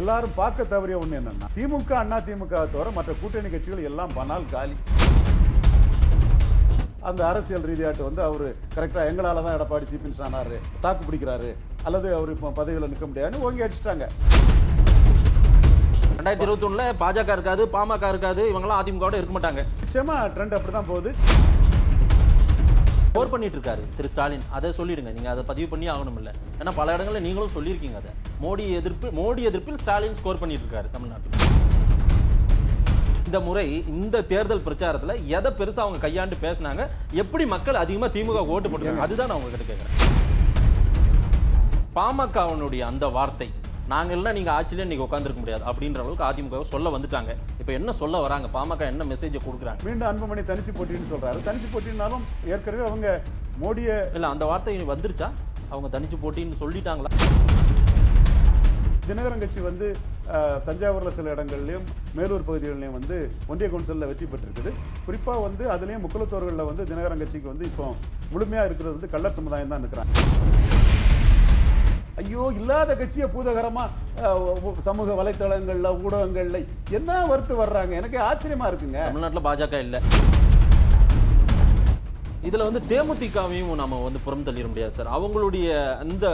எல்லாரும் பார்க்க தவறிய ஒன்று என்னன்னா திமுக அண்ணா திமுக தவிர மற்ற கூட்டணி கட்சிகள் எல்லாம் பண்ணால் காலி அந்த அரசியல் ரீதியாட்டு வந்து அவர் கரெக்டாக எங்களால் தான் எடப்பாடி சீஃப் மினிஸ்டர் ஆனார் தாக்கு பிடிக்கிறாரு அல்லது அவர் இப்போ பதவியில் நிற்க முடியாதுன்னு ஓங்கி அடிச்சிட்டாங்க ரெண்டாயிரத்தி இருபத்தி ஒன்றில் பாஜக இருக்காது பாமக இருக்காது இவங்களாம் அதிமுக இருக்க மாட்டாங்க நிச்சயமாக ட்ரெண்ட் அப்படி தான் போகுது ஸ்கோர் பண்ணிட்டு இருக்காரு திரு ஸ்டாலின் அதை சொல்லிடுங்க நீங்க அதை பதிவு பண்ணி ஆகணும் இல்லை ஏன்னா பல இடங்களில் நீங்களும் சொல்லியிருக்கீங்க அதை மோடி எதிர்ப்பு மோடி எதிர்ப்பில் ஸ்டாலின் ஸ்கோர் பண்ணிட்டு இருக்காரு தமிழ்நாட்டில் இந்த முறை இந்த தேர்தல் பிரச்சாரத்துல எதை பெருசா அவங்க கையாண்டு பேசினாங்க எப்படி மக்கள் அதிகமா திமுக ஓட்டு போட்டுருக்காங்க அதுதான் நான் உங்ககிட்ட கேட்குறேன் பாமகவனுடைய அந்த வார்த்தை நாங்கள் இல்லை நீங்கள் ஆட்சியிலே இன்றைக்கி உட்காந்துருக்க முடியாது அப்படின்ற அளவுக்கு அதிமுக சொல்ல வந்துட்டாங்க இப்போ என்ன சொல்ல வராங்க பாமக என்ன மெசேஜை கொடுக்குறாங்க மீண்டும் அன்புமணி தனிச்சு போட்டின்னு சொல்கிறாரு தனிச்சு போட்டினாலும் ஏற்கனவே அவங்க மோடியை இல்லை அந்த வார்த்தை வந்துருச்சா அவங்க தனிச்சு போட்டின்னு சொல்லிட்டாங்களா தினகரன் கட்சி வந்து தஞ்சாவூரில் சில இடங்கள்லையும் மேலூர் பகுதிகளிலையும் வந்து ஒன்றிய கவுன்சிலில் வெற்றி பெற்றிருக்குது குறிப்பாக வந்து அதுலேயும் முக்குலத்தோர்களில் வந்து தினகரன் கட்சிக்கு வந்து இப்போ முழுமையாக இருக்கிறது வந்து கள்ளர் சமுதாயம் தான் இருக்கிறாங்க ஐயோ இல்லாத கட்சியை பூதகரமாக சமூக வலைத்தளங்களில் ஊடகங்களில் என்ன வருத்து வர்றாங்க எனக்கு ஆச்சரியமாக இருக்குங்க தமிழ்நாட்டில் பாஜக இல்லை இதில் வந்து தேமுதிகவையும் நம்ம வந்து புறம் தள்ளிட முடியாது சார் அவங்களுடைய அந்த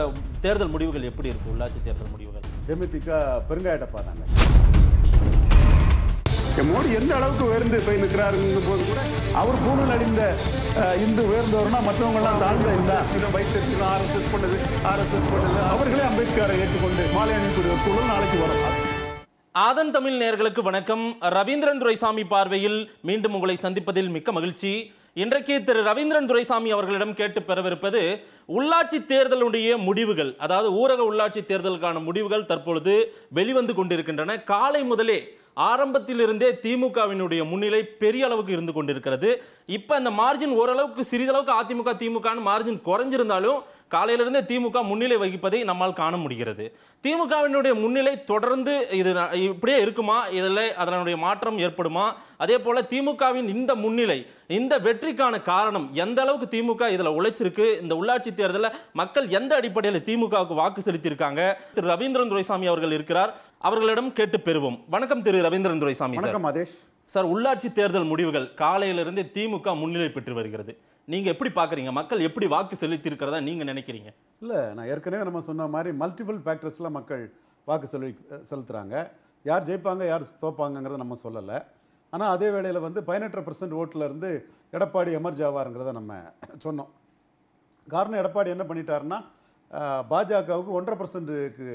தேர்தல் முடிவுகள் எப்படி இருக்கும் உள்ளாட்சி தேர்தல் முடிவுகள் தேமுதிக பெருங்காயிட்டப்பா நாங்கள் மோடி எந்த அளவுக்கு உயர்ந்து போய் நிற்கிறாருங்க போது கூட அவர் பூணல் அடிந்த இந்து உயர்ந்தவர்னா மற்றவங்கெல்லாம் தாழ்ந்த இந்த வைத்திருக்கு ஆர்எஸ்எஸ் பண்ணது ஆர்எஸ்எஸ் பண்ணது அவர்களே அம்பேத்கரை ஏற்றுக்கொண்டு மாலை அணிக்கூடிய சூழல் நாளைக்கு வரும் ஆதன் தமிழ் நேர்களுக்கு வணக்கம் ரவீந்திரன் துரைசாமி பார்வையில் மீண்டும் உங்களை சந்திப்பதில் மிக்க மகிழ்ச்சி இன்றைக்கு திரு ரவீந்திரன் துரைசாமி அவர்களிடம் கேட்டு பெறவிருப்பது உள்ளாட்சி தேர்தலுடைய முடிவுகள் அதாவது ஊரக உள்ளாட்சி தேர்தலுக்கான முடிவுகள் தற்பொழுது வெளிவந்து கொண்டிருக்கின்றன காலை முதலே ஆரம்பத்திலிருந்தே திமுகவினுடைய முன்னிலை பெரிய அளவுக்கு இருந்து கொண்டிருக்கிறது இப்போ அந்த மார்ஜின் ஓரளவுக்கு சிறிதளவுக்கு அதிமுக திமுகன்னு மார்ஜின் குறைஞ்சிருந்தாலும் காலையிலிருந்தே திமுக முன்னிலை வகிப்பதை நம்மால் காண முடிகிறது திமுகவினுடைய முன்னிலை தொடர்ந்து இது இப்படியே இருக்குமா இதில் அதனுடைய மாற்றம் ஏற்படுமா அதே போல் திமுகவின் இந்த முன்னிலை இந்த வெற்றிக்கான காரணம் எந்த அளவுக்கு திமுக இதில் உழைச்சிருக்கு இந்த உள்ளாட்சி தேர்தலில் மக்கள் எந்த அடிப்படையில் திமுகவுக்கு வாக்கு செலுத்தியிருக்காங்க திரு ரவீந்திரன் துரைசாமி அவர்கள் இருக்கிறார் அவர்களிடம் கேட்டு பெறுவோம் வணக்கம் திரு ரவீந்திரன் துரைசாமி வணக்கம் மதேஷ் சார் உள்ளாட்சி தேர்தல் முடிவுகள் காலையிலிருந்தே திமுக முன்னிலை பெற்று வருகிறது நீங்கள் எப்படி பார்க்குறீங்க மக்கள் எப்படி வாக்கு செலுத்தியிருக்கிறதா நீங்கள் நினைக்கிறீங்க இல்லை நான் ஏற்கனவே நம்ம சொன்ன மாதிரி மல்டிபிள் ஃபேக்டர்ஸில் மக்கள் வாக்கு செலு செலுத்துகிறாங்க யார் ஜெயிப்பாங்க யார் தோப்பாங்கங்கிறத நம்ம சொல்லலை ஆனால் அதே வேளையில் வந்து பதினெட்டரை பர்சன்ட் ஓட்டில் இருந்து எடப்பாடி எமர்ஜி ஆவாருங்கிறத நம்ம சொன்னோம் காரணம் எடப்பாடி என்ன பண்ணிட்டாருன்னா பாஜகவுக்கு ஒன்றரை பர்சன்ட்டுக்கு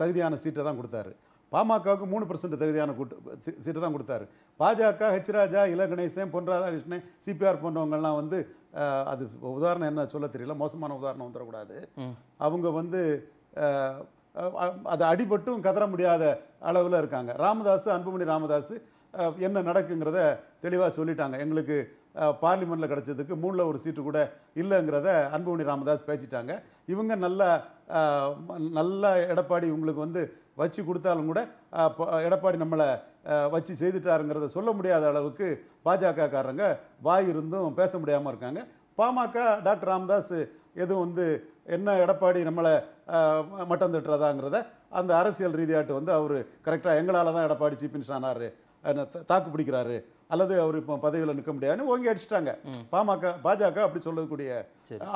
தகுதியான சீட்டை தான் கொடுத்தாரு பாமகவுக்கு மூணு பர்சன்ட் தகுதியான கூட்டு சீட்டு தான் கொடுத்தாரு பாஜக ஹெச் ராஜா இல கணேசன் பொன் ராதாகிருஷ்ணன் சிபிஆர் போன்றவங்கள்லாம் வந்து அது உதாரணம் என்ன சொல்ல தெரியல மோசமான உதாரணம் வந்துடக்கூடாது அவங்க வந்து அது அடிபட்டும் கதற முடியாத அளவில் இருக்காங்க ராமதாஸ் அன்புமணி ராமதாஸ் என்ன நடக்குங்கிறத தெளிவாக சொல்லிட்டாங்க எங்களுக்கு பார்லிமெண்ட்டில் கிடச்சதுக்கு மூணில் ஒரு சீட்டு கூட இல்லைங்கிறத அன்புமணி ராமதாஸ் பேசிட்டாங்க இவங்க நல்லா நல்லா எடப்பாடி இவங்களுக்கு வந்து வச்சு கொடுத்தாலும் கூட எடப்பாடி நம்மளை வச்சு செய்துட்டாருங்கிறத சொல்ல முடியாத அளவுக்கு பாஜக காரங்க வாய் இருந்தும் பேச முடியாமல் இருக்காங்க பாமக டாக்டர் ராம்தாஸ் எதுவும் வந்து என்ன எடப்பாடி நம்மளை மட்டம் தட்டுறதாங்கிறத அந்த அரசியல் ரீதியாட்டு வந்து அவர் கரெக்டாக எங்களால் தான் எடப்பாடி சீஃப் மினிஸ்டர் ஆனார் தாக்கு பிடிக்கிறாரு அல்லது அவர் இப்போ பதவியில் நிற்க முடியாதுன்னு ஓங்கி அடிச்சிட்டாங்க பாமக பாஜக அப்படி சொல்லக்கூடிய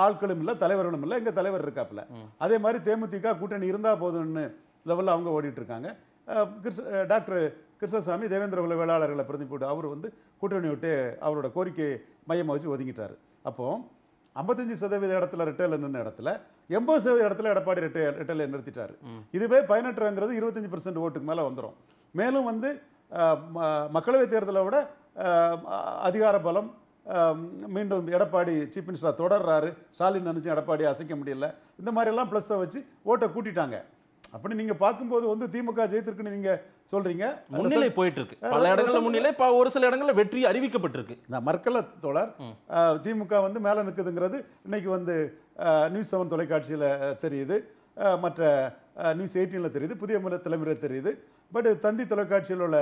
ஆட்களும் இல்லை தலைவர்களும் இல்லை எங்கள் தலைவர் இருக்காப்புல அதே மாதிரி தேமுதிக கூட்டணி இருந்தால் போதும்னு லெவலில் அவங்க ஓடிட்டுருக்காங்க கிருஷ்ண டாக்டர் கிருஷ்ணசாமி தேவேந்திர குல வேளாளர்களை போட்டு அவர் வந்து கூட்டணி விட்டு அவரோட கோரிக்கை மையமாக வச்சு ஒதுங்கிட்டார் அப்போது ஐம்பத்தஞ்சு சதவீத இடத்துல ரிட்டையில் நின்ன இடத்துல எண்பது சதவீத இடத்துல எடப்பாடி ரிட்டை ரிட்டையில் நிறுத்திட்டார் இதுவே பயனற்றங்கிறது இருபத்தஞ்சி பர்சன்ட் ஓட்டுக்கு மேலே வந்துடும் மேலும் வந்து மக்களவைத் தேர்தலை விட அதிகார பலம் மீண்டும் எடப்பாடி சீஃப் மினிஸ்டராக தொடர்றாரு ஸ்டாலின் நினச்சி எடப்பாடி அசைக்க முடியல இந்த மாதிரிலாம் ப்ளஸ்ஸை வச்சு ஓட்டை கூட்டிட்டாங்க அப்படி நீங்க பார்க்கும்போது வந்து திமுக ஜெயித்திருக்குன்னு நீங்க சொல்றீங்க முன்னிலை போயிட்டு இருக்கு பல இடங்கள்ல முன்னிலை ஒரு சில இடங்கள்ல வெற்றி அறிவிக்கப்பட்டிருக்கு இந்த மர்க்கல தோழர் திமுக வந்து மேலே நிற்குதுங்கிறது இன்னைக்கு வந்து நியூஸ் செவன் தொலைக்காட்சியில் தெரியுது மற்ற நியூஸ் எயிட்டீனில் தெரியுது புதிய முறை தலைமுறை தெரியுது பட் தந்தி தொலைக்காட்சியில் உள்ள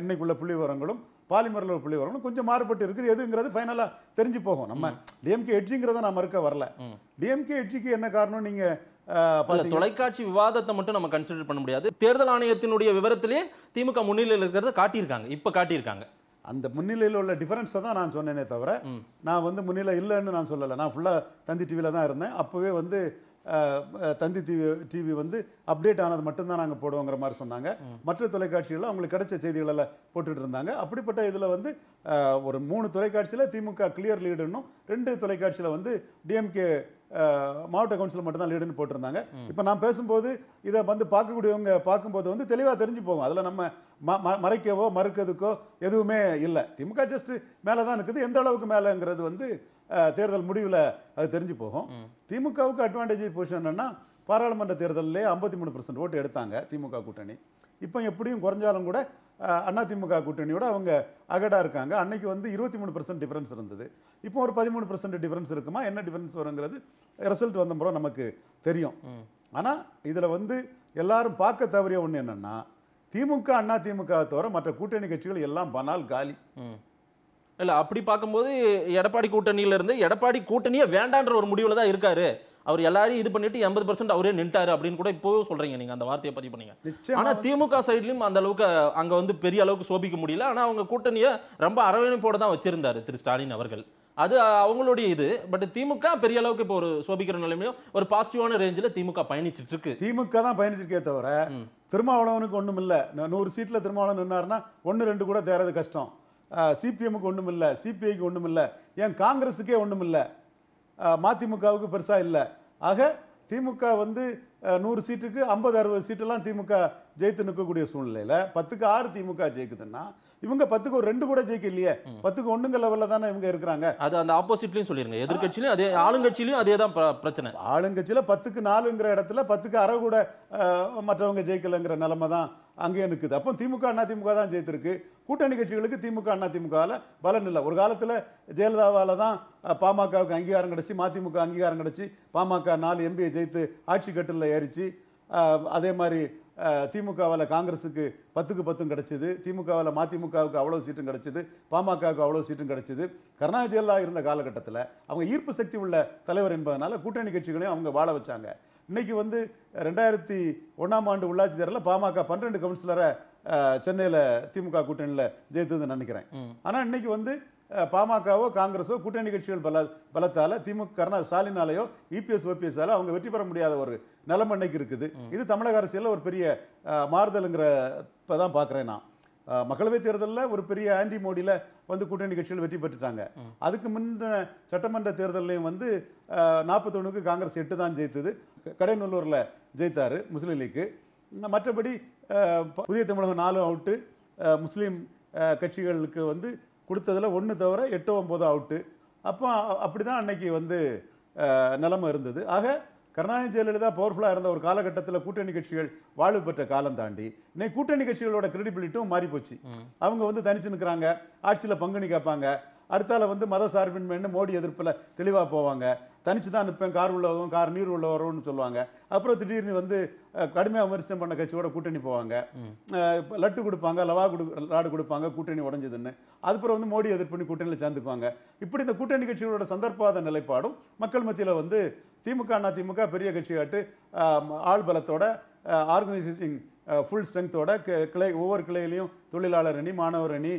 இன்னைக்கு புள்ளி விவரங்களும் பாலிமரில் உள்ள புள்ளி விவரங்களும் கொஞ்சம் மாறுபட்டு இருக்குது எதுங்கிறது ஃபைனலாக தெரிஞ்சு போகும் நம்ம டிஎம்கே எட்ஜிங்கிறத நான் மறுக்க வரல டிஎம்கே எட்ஜிக்கு என்ன காரணம் நீங்கள் தொலைக்காட்சி விவாதத்தை மட்டும் நம்ம கன்சிடர் பண்ண முடியாது தேர்தல் ஆணையத்தினுடைய விவரத்திலே திமுக முன்னிலையில் இருக்கிறத காட்டியிருக்காங்க இப்போ காட்டியிருக்காங்க அந்த முன்னிலையில் உள்ள டிஃபரன்ஸை தான் நான் சொன்னேனே தவிர நான் வந்து முன்னிலை இல்லைன்னு நான் சொல்லலை நான் ஃபுல்லாக தந்தி டிவியில் தான் இருந்தேன் அப்போவே வந்து தந்தி டிவி டிவி வந்து அப்டேட் ஆனது மட்டும்தான் நாங்கள் போடுவோங்கிற மாதிரி சொன்னாங்க மற்ற தொலைக்காட்சிகளில் அவங்களுக்கு கிடைச்ச செய்திகளெல்லாம் போட்டுட்டு இருந்தாங்க அப்படிப்பட்ட இதில் வந்து ஒரு மூணு தொலைக்காட்சியில் திமுக கிளியர் லீடுன்னும் ரெண்டு தொலைக்காட்சியில் வந்து டிஎம்கே மாவட்ட கவுன்சில் மட்டும்தான் லீடுன்னு போட்டிருந்தாங்க இப்போ நான் பேசும்போது இதை வந்து பார்க்கக்கூடியவங்க பார்க்கும்போது வந்து தெளிவாக தெரிஞ்சு போகும் அதில் நம்ம மறைக்கவோ மறுக்கிறதுக்கோ எதுவுமே இல்லை திமுக ஜஸ்ட் மேலே தான் இருக்குது எந்த அளவுக்கு மேலேங்கிறது வந்து தேர்தல் முடிவில் அது தெரிஞ்சு போகும் திமுகவுக்கு அட்வான்டேஜ் பொசிஷன் என்னென்னா பாராளுமன்ற தேர்தலிலே ஐம்பத்தி மூணு பர்சன்ட் ஓட்டு எடுத்தாங்க திமுக கூட்டணி இப்போ எப்படியும் குறைஞ்சாலும் கூட அண்ணா திமுக கூட்டணியோட அவங்க அகடாக இருக்காங்க அன்னைக்கு வந்து இருபத்தி மூணு பர்சன்ட் டிஃபரன்ஸ் இருந்தது இப்போ ஒரு பதிமூணு பர்சன்ட் டிஃபரன்ஸ் இருக்குமா என்ன டிஃபரன்ஸ் வருங்கிறது ரிசல்ட் வந்த பிறகு நமக்கு தெரியும் ஆனால் இதில் வந்து எல்லாரும் பார்க்க தவறிய ஒன்று என்னென்னா திமுக அண்ணா திமுக தவிர மற்ற கூட்டணி கட்சிகள் எல்லாம் பனால் காலி இல்லை அப்படி பார்க்கும்போது எடப்பாடி இருந்து எடப்பாடி கூட்டணியே வேண்டான்ற ஒரு முடிவில் தான் இருக்காரு அவர் எல்லாரையும் இது பண்ணிட்டு எண்பது பர்சன்ட் அவரே நின்ட்டாரு அப்படின்னு கூட இப்போவே சொல்றீங்க நீங்க அந்த வார்த்தையை பதிவு பண்ணீங்க ஆனா திமுக சைட்லயும் அந்த அளவுக்கு அங்க வந்து பெரிய அளவுக்கு சோபிக்க முடியல ஆனா அவங்க கூட்டணியை ரொம்ப அரவணைப்போட தான் வச்சிருந்தாரு திரு ஸ்டாலின் அவர்கள் அது அவங்களுடைய இது பட் திமுக பெரிய அளவுக்கு இப்போ ஒரு சோபிக்கிற நிலைமையோ ஒரு பாசிட்டிவான ரேஞ்சில் திமுக பயணிச்சுட்டு இருக்கு திமுக தான் பயணிச்சிருக்கே தவிர திருமாவளவனுக்கு ஒன்றும் இல்லை நூறு சீட்டில் திருமாவளவன் நின்னாருன்னா ஒன்று ரெண்டு கூட தேர்றது கஷ்டம் சிபிஎம்முக்கு ஒன்றும் இல்லை சிபிஐக்கு ஒன்றும் இல்லை ஏன் காங்கிரஸுக்கே ஒன்றும் இல்லை மதிமுகவுக்கு பெருசாக இல்லை ஆக திமுக வந்து நூறு சீட்டுக்கு ஐம்பது அறுபது சீட்டெல்லாம் திமுக ஜெயித்து நிற்கக்கூடிய சூழ்நிலையில் பத்துக்கு ஆறு திமுக ஜெயிக்குதுன்னா இவங்க பத்துக்கு ஒரு ரெண்டு கூட ஜெயிக்க இல்லையே பத்துக்கு ஒண்ணுங்க லெவலில் தானே இவங்க இருக்கிறாங்க அது அந்த ஆப்போசிட்லயும் சொல்லிருங்க எதிர்கட்சியிலும் அதே ஆளுங்கட்சியிலும் அதே தான் பிரச்சனை ஆளுங்கட்சியில் பத்துக்கு நாலுங்கிற இடத்துல பத்துக்கு அரை கூட மற்றவங்க ஜெயிக்கலைங்கிற நிலைமை தான் அங்கேயும் நிற்குது அப்போ திமுக அண்ணா திமுக தான் ஜெயித்திருக்கு கூட்டணி கட்சிகளுக்கு திமுக அண்ணா திமுகவில் பலன் இல்லை ஒரு காலத்தில் ஜெயலலிதாவால் தான் பாமகவுக்கு அங்கீகாரம் கிடச்சி மதிமுக அங்கீகாரம் கிடச்சி பாமக நாலு எம்பியை ஜெயித்து ஆட்சி கட்டில் ஓட்டில் ஏறிச்சு அதே மாதிரி திமுகவில் காங்கிரஸுக்கு பத்துக்கு பத்தும் கிடச்சிது திமுகவில் மதிமுகவுக்கு அவ்வளோ சீட்டும் கிடச்சிது பாமகவுக்கு அவ்வளோ சீட்டும் கிடச்சிது கருணாநிதியெல்லாம் இருந்த காலகட்டத்தில் அவங்க ஈர்ப்பு சக்தி உள்ள தலைவர் என்பதனால கூட்டணி கட்சிகளையும் அவங்க வாழ வச்சாங்க இன்றைக்கி வந்து ரெண்டாயிரத்தி ஒன்றாம் ஆண்டு உள்ளாட்சி தேர்தலில் பாமக பன்னெண்டு கவுன்சிலரை சென்னையில் திமுக கூட்டணியில் ஜெயித்ததுன்னு நினைக்கிறேன் ஆனால் இன்றைக்கி வந்து பாமகவோ காங்கிரஸோ கூட்டணி கட்சிகள் பல பலத்தால் திமுக கருணா ஸ்டாலினாலேயோ இபிஎஸ் ஓபிஎஸால் அவங்க வெற்றி பெற முடியாத ஒரு நிலம் அன்னைக்கு இருக்குது இது தமிழக அரசியலில் ஒரு பெரிய மாறுதலுங்கிற இப்போ தான் பார்க்குறேன் நான் மக்களவைத் தேர்தலில் ஒரு பெரிய ஆண்டி மோடியில் வந்து கூட்டணி கட்சிகள் வெற்றி பெற்றுட்டாங்க அதுக்கு முன்ன சட்டமன்ற தேர்தலையும் வந்து நாற்பத்தொன்னுக்கு காங்கிரஸ் எட்டு தான் ஜெயித்தது கடைநல்லூரில் ஜெயித்தார் முஸ்லீம் லீக்கு மற்றபடி புதிய தமிழகம் நாலு அவுட்டு முஸ்லீம் கட்சிகளுக்கு வந்து கொடுத்ததில் ஒன்று தவிர எட்டு ஒம்பது அவுட்டு அப்போ அப்படி தான் அன்னைக்கு வந்து நிலமை இருந்தது ஆக கருணாநிதி ஜெயலலிதா பவர்ஃபுல்லாக இருந்த ஒரு காலகட்டத்தில் கூட்டணி கட்சிகள் வாழ்வு பெற்ற காலம் தாண்டி இன்னைக்கு கூட்டணி கட்சிகளோட கிரெடிபிலிட்டியும் மாறி போச்சு அவங்க வந்து தனிச்சு நிற்கிறாங்க ஆட்சியில் பங்குனி கேட்பாங்க அடுத்தால வந்து மத சார்பின்மைன்னு மோடி எதிர்ப்பில் தெளிவாக போவாங்க தனித்து தான் நிற்பேன் கார் உள்ள வரும் கார் நீர் உள்ள வரும்னு சொல்லுவாங்க அப்புறம் திடீர்னு வந்து கடுமையாக விமர்சனம் பண்ண கட்சியோட கூட்டணி போவாங்க லட்டு கொடுப்பாங்க லவா கொடு லாடு கொடுப்பாங்க கூட்டணி உடஞ்சதுன்னு அதுக்கப்புறம் வந்து மோடி எதிர்ப்பு பண்ணி கூட்டணியில் சேர்ந்துக்குவாங்க இப்படி இந்த கூட்டணி கட்சிகளோட சந்தர்ப்பாத நிலைப்பாடும் மக்கள் மத்தியில் வந்து திமுக அதிமுக பெரிய கட்சியாட்டு ஆள் பலத்தோட ஆர்கனைசேஷன் ஃபுல் ஸ்ட்ரென்த்தோட கிளை ஒவ்வொரு கிளையிலையும் தொழிலாளர் அணி மாணவர் அணி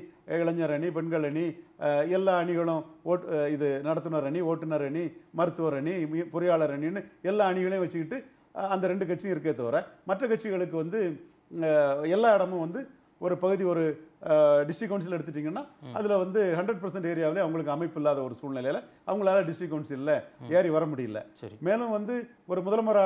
இளைஞர் அணி பெண்கள் அணி எல்லா அணிகளும் ஓட் இது நடத்துனர் அணி ஓட்டுநர் அணி மருத்துவர் அணி பொறியாளர் அணின்னு எல்லா அணிகளையும் வச்சுக்கிட்டு அந்த ரெண்டு கட்சியும் இருக்கே தவிர மற்ற கட்சிகளுக்கு வந்து எல்லா இடமும் வந்து ஒரு பகுதி ஒரு டிஸ்ட்ரிக் கவுன்சில் எடுத்துட்டிங்கன்னா அதில் வந்து ஹண்ட்ரட் பர்சன்ட் ஏரியாவிலே அவங்களுக்கு அமைப்பு இல்லாத ஒரு சூழ்நிலையில் அவங்களால டிஸ்ட்ரிக் கவுன்சிலில் ஏறி வர முடியல மேலும் வந்து ஒரு முதல்வர்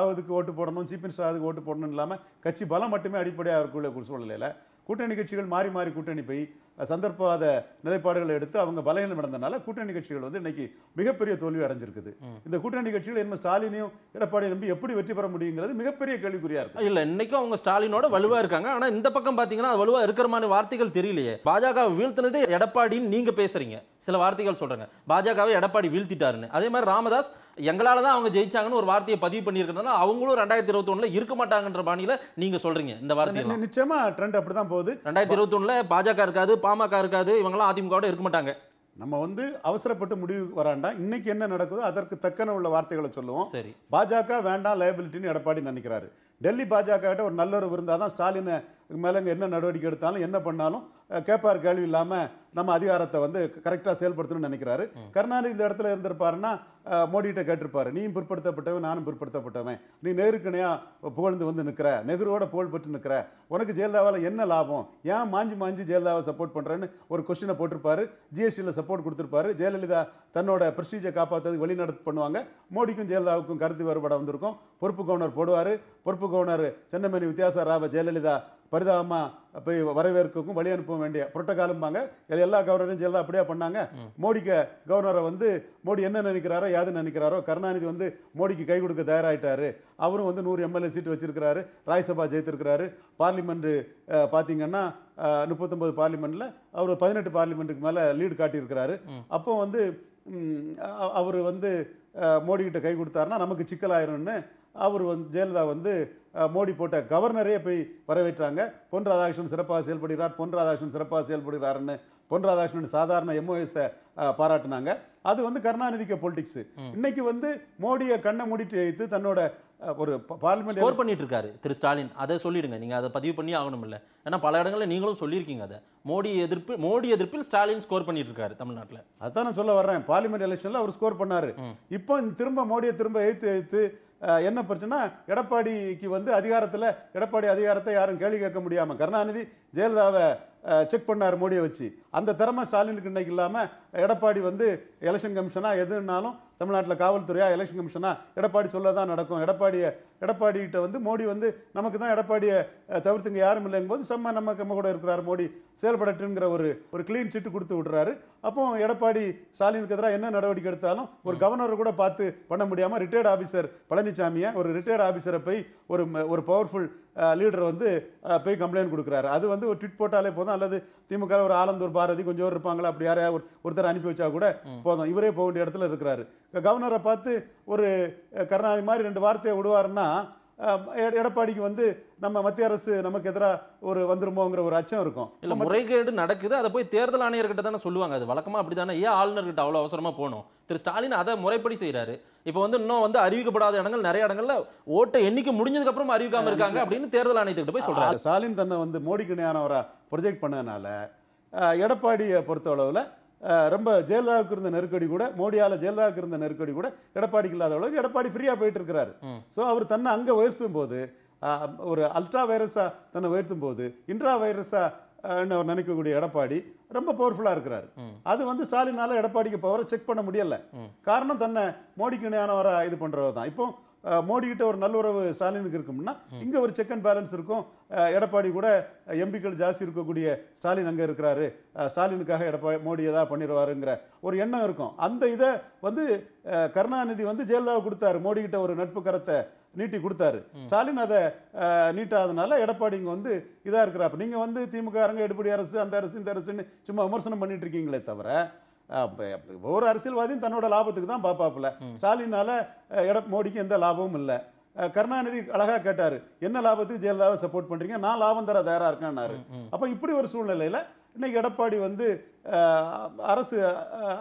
ஆவதுக்கு ஓட்டு போடணும் சீஃப் மினிஸ்டர் ஆகுதுக்கு ஓட்டு போடணும் இல்லாமல் கட்சி பலம் மட்டுமே அடிப்படையாக இருக்கக்கூடிய ஒரு சூழ்நிலையில் கூட்டணி கட்சிகள் மாறி மாறி கூட்டணி போய் சந்தர்ப்பவாத நிலைப்பாடுகளை எடுத்து அவங்க பலகீனம் நடந்தனால கூட்டணி கட்சிகள் வந்து இன்னைக்கு மிகப்பெரிய தோல்வி அடைஞ்சிருக்குது இந்த கூட்டணி கட்சிகள் என்ன ஸ்டாலினையும் எடப்பாடி நம்பி எப்படி வெற்றி பெற முடியுங்கிறது மிகப்பெரிய கேள்விக்குறியா இருக்கு இல்ல இன்னைக்கும் அவங்க ஸ்டாலினோட வலுவா இருக்காங்க ஆனா இந்த பக்கம் பாத்தீங்கன்னா வலுவா இருக்கிற மாதிரி வார்த்தைகள் தெரியலையே பாஜக வீழ்த்தினது எடப்பாடின்னு நீங்க பேசுறீங்க சில வார்த்தைகள் சொல்றாங்க பாஜகவை எடப்பாடி வீழ்த்திட்டாருன்னு அதே மாதிரி ராமதாஸ் எங்களால தான் அவங்க ஜெயிச்சாங்கன்னு ஒரு வார்த்தையை பதிவு பண்ணியிருக்கிறதுனால அவங்களும் ரெண்டாயிரத்தி இருபத்தி ஒண்ணுல இருக்க மாட்டாங்கன்ற பாணியில நீங்க சொல்றீங்க இந்த வார்த்தை நிச்சயமா ட்ரெண்ட் அப்படிதான் போகுது ரெண்டாயிரத்தி இருபத்தி ஒண்ணுல பாஜக இருக்காது பாமக இருக்காது இவங்களாம் அதிமுகவோட இருக்க மாட்டாங்க நம்ம வந்து அவசரப்பட்டு முடிவு வராண்டா இன்னைக்கு என்ன நடக்குதோ அதற்கு தக்கன உள்ள வார்த்தைகளை சொல்லுவோம் சரி பாஜக வேண்டாம் லயபிலிட்டின்னு எடப்பாடி நினைக்கிறாரு டெல்லி பாஜக கிட்ட ஒரு நல்லுறவு இருந்தால் தான் ஸ்டாலின் மேலே என்ன நடவடிக்கை எடுத்தாலும் என்ன பண்ணாலும் கேட்பார் கேள்வி இல்லாமல் நம்ம அதிகாரத்தை வந்து கரெக்டாக செயல்படுத்தணும்னு நினைக்கிறாரு கருணாநிதி இந்த இடத்துல இருந்திருப்பாருன்னா மோடிகிட்ட கேட்டிருப்பாரு நீயும் பிற்படுத்தப்பட்டவன் நானும் பிற்படுத்தப்பட்டவன் நீ நேருக்கணையாக புகழ்ந்து வந்து நிற்கிற நெகுரோட புகழ் பெற்று நிற்கிற உனக்கு ஜெயலலிதாவில் என்ன லாபம் ஏன் மாஞ்சி மாஞ்சி ஜெயலலிதாவை சப்போர்ட் பண்ணுறேன்னு ஒரு கொஸ்டினை போட்டிருப்பாரு ஜிஎஸ்டியில் சப்போர்ட் கொடுத்துருப்பாரு ஜெயலலிதா தன்னோட ப்ரெஸ்டீஜை காப்பாற்றது வெளிநடத்து பண்ணுவாங்க மோடிக்கும் ஜெயலலிதாவுக்கும் கருத்து வேறுபாடு வந்திருக்கும் பொறுப்பு கவர்னர் போடுவார் பொறுப்பு கவர்னர் சென்னமணி வித்யாசாராவை ஜெயலலிதா பரிதாபமாக போய் வரவேற்கும் வழி அனுப்ப வேண்டிய புரோட்டோகாலும்பாங்க எல்லா கவர்னரும் எல்லாம் அப்படியே பண்ணாங்க மோடிக்கு கவர்னரை வந்து மோடி என்ன நினைக்கிறாரோ யாதுன்னு நினைக்கிறாரோ கருணாநிதி வந்து மோடிக்கு கை கொடுக்க தயாராகிட்டாரு அவரும் வந்து நூறு எம்எல்ஏ சீட்டு வச்சிருக்கிறாரு ராஜ்யசபா ஜெயித்திருக்கிறாரு பார்லிமெண்ட்டு பார்த்தீங்கன்னா முப்பத்தொம்பது பார்லிமெண்ட்டில் அவர் பதினெட்டு பார்லிமெண்ட்டுக்கு மேலே லீடு காட்டியிருக்கிறாரு அப்போ வந்து அவர் வந்து மோடிக்கிட்ட கை கொடுத்தாருன்னா நமக்கு சிக்கலாயிரும்னு அவர் வந்து ஜெயலலிதா வந்து மோடி போட்ட கவர்னரே போய் வரவேற்றாங்க பொன் ராதாகிருஷ்ணன் சிறப்பாக செயல்படுகிறார் பொன் ராதாகிருஷ்ணன் சிறப்பாக செயல்படுகிறார்னு பொன் ராதாகிருஷ்ணன் சாதாரண எம்ஓஎஸ் பாராட்டினாங்க அது வந்து கருணாநிதிக்க பொலிட்டிக்ஸ் இன்னைக்கு வந்து மோடியை கண்ணை மூடிட்டு வைத்து தன்னோட ஒரு பார்லிமெண்ட் ஸ்கோர் பண்ணிட்டு இருக்காரு திரு ஸ்டாலின் அதை சொல்லிடுங்க நீங்க அதை பதிவு பண்ணி ஆகணும் இல்லை ஏன்னா பல இடங்களில் நீங்களும் சொல்லியிருக்கீங்க அதை மோடி எதிர்ப்பு மோடி எதிர்ப்பில் ஸ்டாலின் ஸ்கோர் பண்ணிட்டு இருக்காரு தமிழ்நாட்டில் அதான் நான் சொல்ல வர்றேன் பார்லிமெண்ட் எலெக்ஷன்ல அவர் ஸ்கோர் பண்ணாரு இப்போ திரும்ப மோடியை திரும்ப எழுத்து எழுத்து என்ன பிரச்சனை எடப்பாடிக்கு வந்து அதிகாரத்தில் எடப்பாடி அதிகாரத்தை யாரும் கேள்வி கேட்க முடியாமல் கருணாநிதி ஜெயலலிதாவை செக் பண்ணார் மோடியை வச்சு அந்த திறமை ஸ்டாலினுக்கு இன்னைக்கு இல்லாமல் எடப்பாடி வந்து எலெக்ஷன் கமிஷனாக எதுனாலும் தமிழ்நாட்டில் காவல்துறையாக எலெக்ஷன் கமிஷனாக எடப்பாடி சொல்ல தான் நடக்கும் எடப்பாடியை எடப்பாடி கிட்ட வந்து மோடி வந்து நமக்கு தான் எடப்பாடியை தவிர்த்துங்க யாரும் போது செம்ம நம்ம கம்ம கூட இருக்கிறார் மோடி செயல்படட்டுங்கிற ஒரு ஒரு கிளீன் சிட்டு கொடுத்து விடுறாரு அப்போ எடப்பாடி ஸ்டாலினுக்கு எதிராக என்ன நடவடிக்கை எடுத்தாலும் ஒரு கவர்னரை கூட பார்த்து பண்ண முடியாமல் ரிட்டையர்ட் ஆஃபீஸர் பழனிசாமியை ஒரு ரிட்டையர்ட் ஆஃபீஸரை போய் ஒரு ஒரு பவர்ஃபுல் லீடரை வந்து போய் கம்ப்ளைண்ட் கொடுக்குறாரு அது வந்து ஒரு ட்விட் போட்டாலே போதும் அல்லது திமுக ஒரு ஆலந்தூர் பாரதி கொஞ்சம் இருப்பாங்களா அப்படி யாரையா ஒரு ஒருத்தர் அனுப்பி வச்சா கூட போதும் இவரே போக வேண்டிய இடத்துல இருக்கிறாரு கவர்னரை பார்த்து ஒரு கருணாதி மாதிரி ரெண்டு வார்த்தையை விடுவாருன்னா எடப்பாடிக்கு வந்து நம்ம மத்திய அரசு நமக்கு எதிராக ஒரு வந்துருமோங்கிற ஒரு அச்சம் இருக்கும் இல்லை முறைகேடு நடக்குது அதை போய் தேர்தல் ஆணையர்கிட்ட தானே சொல்லுவாங்க அது வழக்கமாக அப்படி தானே ஏன் ஆளுநர்கிட்ட அவ்வளோ அவசரமாக போகணும் திரு ஸ்டாலின் அதை முறைப்படி செய்கிறாரு இப்போ வந்து இன்னும் வந்து அறிவிக்கப்படாத இடங்கள் நிறைய இடங்களில் ஓட்டை எண்ணிக்கை முடிஞ்சதுக்கப்புறம் அறிவிக்காமல் இருக்காங்க அப்படின்னு தேர்தல் ஆணையத்துக்கிட்ட போய் சொல்கிறாரு ஸ்டாலின் தன்னை வந்து மோடிக்கு நேரம் ப்ரொஜெக்ட் பண்ணதுனால எடப்பாடியை பொறுத்த அளவில் ரொம்ப ஜெயலலிதாவுக்கு இருந்த நெருக்கடி கூட மோடியால் ஜெயலலிதாவுக்கு இருந்த நெருக்கடி கூட எடப்பாடிக்கு இல்லாத அளவுக்கு எடப்பாடி ஃப்ரீயாக போயிட்டு இருக்கிறாரு ஸோ அவர் தன்னை அங்கே உயர்த்தும் போது ஒரு அல்ட்ரா வைரஸாக தன்னை உயர்த்தும் போது இன்ட்ரா வைரஸாக நினைக்கக்கூடிய எடப்பாடி ரொம்ப பவர்ஃபுல்லாக இருக்கிறாரு அது வந்து ஸ்டாலினால் எடப்பாடிக்கு பவரை செக் பண்ண முடியலை காரணம் தன்னை மோடிக்கு இணையானவராக இது பண்ணுறவர் தான் இப்போ மோடிக்கிட்ட ஒரு நல்லுறவு ஸ்டாலினுக்கு இருக்கும்னா இங்கே ஒரு செக் அண்ட் பேலன்ஸ் இருக்கும் எடப்பாடி கூட எம்பிக்கள் ஜாஸ்தி இருக்கக்கூடிய ஸ்டாலின் அங்கே இருக்கிறாரு ஸ்டாலினுக்காக எடப்பாடி மோடி ஏதாவது பண்ணிடுவாருங்கிற ஒரு எண்ணம் இருக்கும் அந்த இதை வந்து கருணாநிதி வந்து ஜெயலலிதாவை கொடுத்தாரு மோடிக்கிட்ட ஒரு நட்பு கரத்தை நீட்டி கொடுத்தாரு ஸ்டாலின் அதை நீட்டாதனால எடப்பாடி இங்கே வந்து இதாக இருக்கிறாப்ப நீங்கள் வந்து திமுக அரங்க எடுப்படி அரசு அந்த அரசு இந்த அரசுன்னு சும்மா விமர்சனம் பண்ணிட்டு இருக்கீங்களே தவிர ஒவ்வொரு அரசியல்வாதியும் தன்னோட லாபத்துக்கு தான் பார்ப்பாப்புல ஸ்டாலினால எட மோடிக்கு எந்த லாபமும் இல்லை கருணாநிதி அழகா கேட்டார் என்ன லாபத்துக்கு ஜெயலலிதாவை சப்போர்ட் பண்ணுறீங்க நான் லாபம் தர தயாராக இருக்கேன்னாரு அப்போ இப்படி ஒரு சூழ்நிலையில இன்னைக்கு எடப்பாடி வந்து அரசு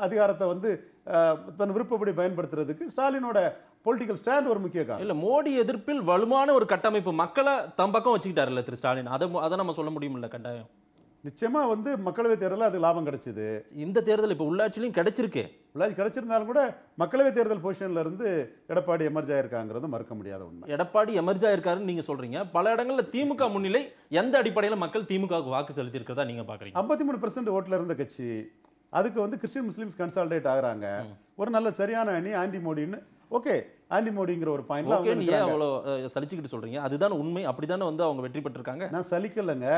அதிகாரத்தை வந்து தன் விருப்பப்படி பயன்படுத்துறதுக்கு ஸ்டாலினோட பொலிட்டிக்கல் ஸ்டாண்ட் ஒரு முக்கிய காரணம் இல்லை மோடி எதிர்ப்பில் வலுவான ஒரு கட்டமைப்பு மக்களை தம்பக்கம் வச்சுக்கிட்டாரு திரு ஸ்டாலின் அதை அதை நம்ம சொல்ல முடியுமில்ல கட்டாயம் நிச்சயமாக வந்து மக்களவைத் தேர்தலில் அது லாபம் கிடைச்சிது இந்த தேர்தல் இப்போ உள்ளாட்சிலையும் கிடைச்சிருக்கு உள்ளாட்சி கிடைச்சிருந்தாலும் கூட மக்களவைத் தேர்தல் பொசிஷனில் இருந்து எடப்பாடி எமர்ஜ் ஆயிருக்காங்கிறது மறுக்க முடியாத உண்மை எடப்பாடி எமர்ஜ் ஆயிருக்காருன்னு நீங்கள் சொல்கிறீங்க பல இடங்களில் திமுக முன்னிலை எந்த அடிப்படையில் மக்கள் திமுகவுக்கு வாக்கு செலுத்தியிருக்கிறதா நீங்கள் பார்க்குறீங்க ஐம்பத்தி மூணு பர்சன்ட் ஓட்டில் இருந்த கட்சி அதுக்கு வந்து கிறிஸ்டின் முஸ்லீம்ஸ் கன்சால்டேட் ஆகிறாங்க ஒரு நல்ல சரியான அணி ஆண்டி மோடின்னு ஓகே ஆண்டி மோடிங்கிற ஒரு பாயிண்ட் ஓகே நீ அவ்வளோ சலிச்சுக்கிட்டு சொல்கிறீங்க அதுதான் உண்மை அப்படி தானே வந்து அவங்க வெற்றி பெற்றிருக்காங்க நான் சலிக்கலைங்க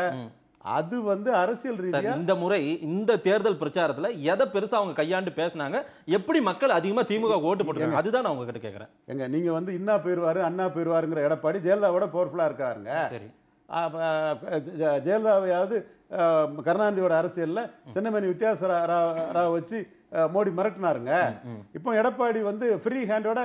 அது வந்து அரசியல் ரீதியாக இந்த முறை இந்த தேர்தல் பிரச்சாரத்துல எதை பெருசா அவங்க கையாண்டு பேசினாங்க எப்படி மக்கள் அதிகமா திமுக ஓட்டு போட்டு அதுதான் நான் உங்ககிட்ட கேட்கறேன் எங்க நீங்க வந்து இன்னா போயிடுவாரு அண்ணா போயிடுவாருங்கிற எடப்பாடி ஜெயலலிதாவோட பவர்ஃபுல்லாக இருக்காருங்க சரி ஜெயலலிதாவையாவது கருணாநிதியோட அரசியல்ல சின்னமணி வித்யாச ராவ் வச்சு மோடி மிரட்டினாருங்க இப்போ எடப்பாடி வந்து ஃப்ரீ ஹேண்டோட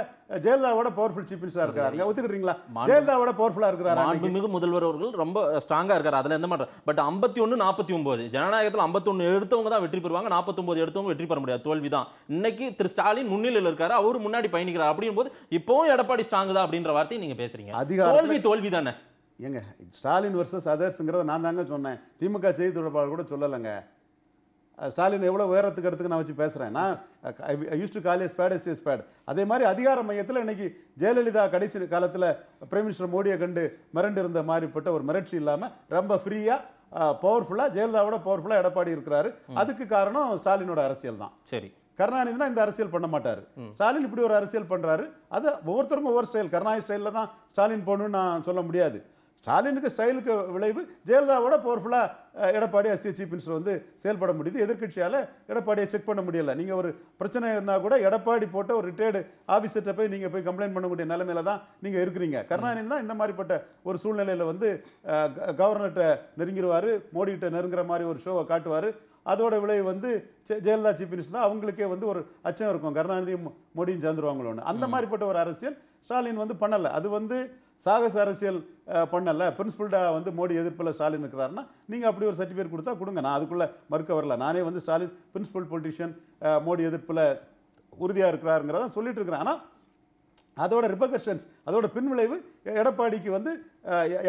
ஜெயலலிதாவோட பவர்ஃபுல் சீஃப் மினிஸ்டர் இருக்காருங்க ஒத்துக்கிறீங்களா ஜெயலலிதாவோட பவர்ஃபுல்லா இருக்கிறாரு மிகு முதல்வர் அவர்கள் ரொம்ப ஸ்ட்ராங்கா இருக்காரு அதுல எந்த மாற்றம் பட் ஐம்பத்தி ஒன்று நாற்பத்தி ஒன்பது ஜனநாயகத்தில் ஐம்பத்தி ஒன்று எடுத்தவங்க தான் வெற்றி பெறுவாங்க நாற்பத்தொன்பது எடுத்தவங்க வெற்றி பெற முடியாது தோல்வி தான் இன்னைக்கு திரு ஸ்டாலின் முன்னிலையில் இருக்காரு அவர் முன்னாடி பயணிக்கிறார் அப்படிங்கும் போது எடப்பாடி ஸ்ட்ராங் தான் அப்படின்ற வார்த்தையை நீங்க பேசுறீங்க அதிக தோல்வி தோல்வி தானே ஏங்க ஸ்டாலின் வர்சஸ் அதர்ஸ்ங்கிறத நான் தாங்க சொன்னேன் திமுக செய்தி தொடர்பாளர் கூட சொல்லலைங்க ஸ்டாலின் எவ்வளோ உயரத்துக்கு எடுத்துக்கு நான் வச்சு பேசுகிறேன் நான் use to college bat S S bat அதே மாதிரி அதிகார மையத்தில் இன்னைக்கு ஜெயலலிதா கடைசி காலத்தில் பிரைம் மினிஸ்டர் மோடியை கண்டு மிரண்டு இருந்த மாதிரிப்பட்ட ஒரு மிரட்சி இல்லாமல் ரொம்ப ஃப்ரீயாக பவர்ஃபுல்லாக ஜெயலலிதாவோட பவர்ஃபுல்லாக எடப்பாடி இருக்கிறாரு அதுக்கு காரணம் ஸ்டாலினோட அரசியல் தான் சரி கருணாநிதினா இந்த அரசியல் பண்ண மாட்டார் ஸ்டாலின் இப்படி ஒரு அரசியல் பண்ணுறாரு அது ஒவ்வொருத்தரும் ஒவ்வொரு ஸ்டைல் கருணாநிதி ஸ்டைலில் தான் ஸ்டாலின் போகணும்னு நான் சொல்ல முடியாது ஸ்டாலினுக்கு ஸ்டைலுக்கு விளைவு ஜெயலலிதாவோட பவர்ஃபுல்லாக எடப்பாடி அசிய சீஃப் மினிஸ்டர் வந்து செயல்பட முடியுது எதிர்கட்சியால் எடப்பாடியை செக் பண்ண முடியலை நீங்கள் ஒரு பிரச்சனை இருந்தால் கூட எடப்பாடி போட்ட ஒரு ரிட்டையர்டு ஆஃபீஸர்கிட்ட போய் நீங்கள் போய் கம்ப்ளைண்ட் பண்ணக்கூடிய நிலமையில தான் நீங்கள் இருக்கிறீங்க கருணாநிதி தான் இந்த மாதிரிப்பட்ட ஒரு சூழ்நிலையில் வந்து கவர்னர்கிட்ட நெருங்கிடுவார் மோடிகிட்ட நெருங்குற மாதிரி ஒரு ஷோவை காட்டுவார் அதோட விளைவு வந்து ஜெயலலிதா சீஃப் மினிஸ்டர் தான் அவங்களுக்கே வந்து ஒரு அச்சம் இருக்கும் கருணாநிதி மோடியும் சேர்ந்துருவாங்களோன்னு அந்த மாதிரிப்பட்ட ஒரு அரசியல் ஸ்டாலின் வந்து பண்ணலை அது வந்து சாகச அரசியல் பண்ணலை பிரின்சிபல்டாக வந்து மோடி எதிர்ப்பில் ஸ்டாலின் இருக்கிறாருன்னா நீங்கள் அப்படி ஒரு சர்டிஃபிகேட் கொடுத்தா கொடுங்க நான் அதுக்குள்ளே மறுக்க வரல நானே வந்து ஸ்டாலின் பிரின்சிபல் பொலிட்டிஷியன் மோடி எதிர்ப்பில் உறுதியாக இருக்கிறாருங்கிறத சொல்லிட்டு இருக்கிறேன் ஆனால் அதோட ரிபகர்ஷன்ஸ் அதோட பின்விளைவு எடப்பாடிக்கு வந்து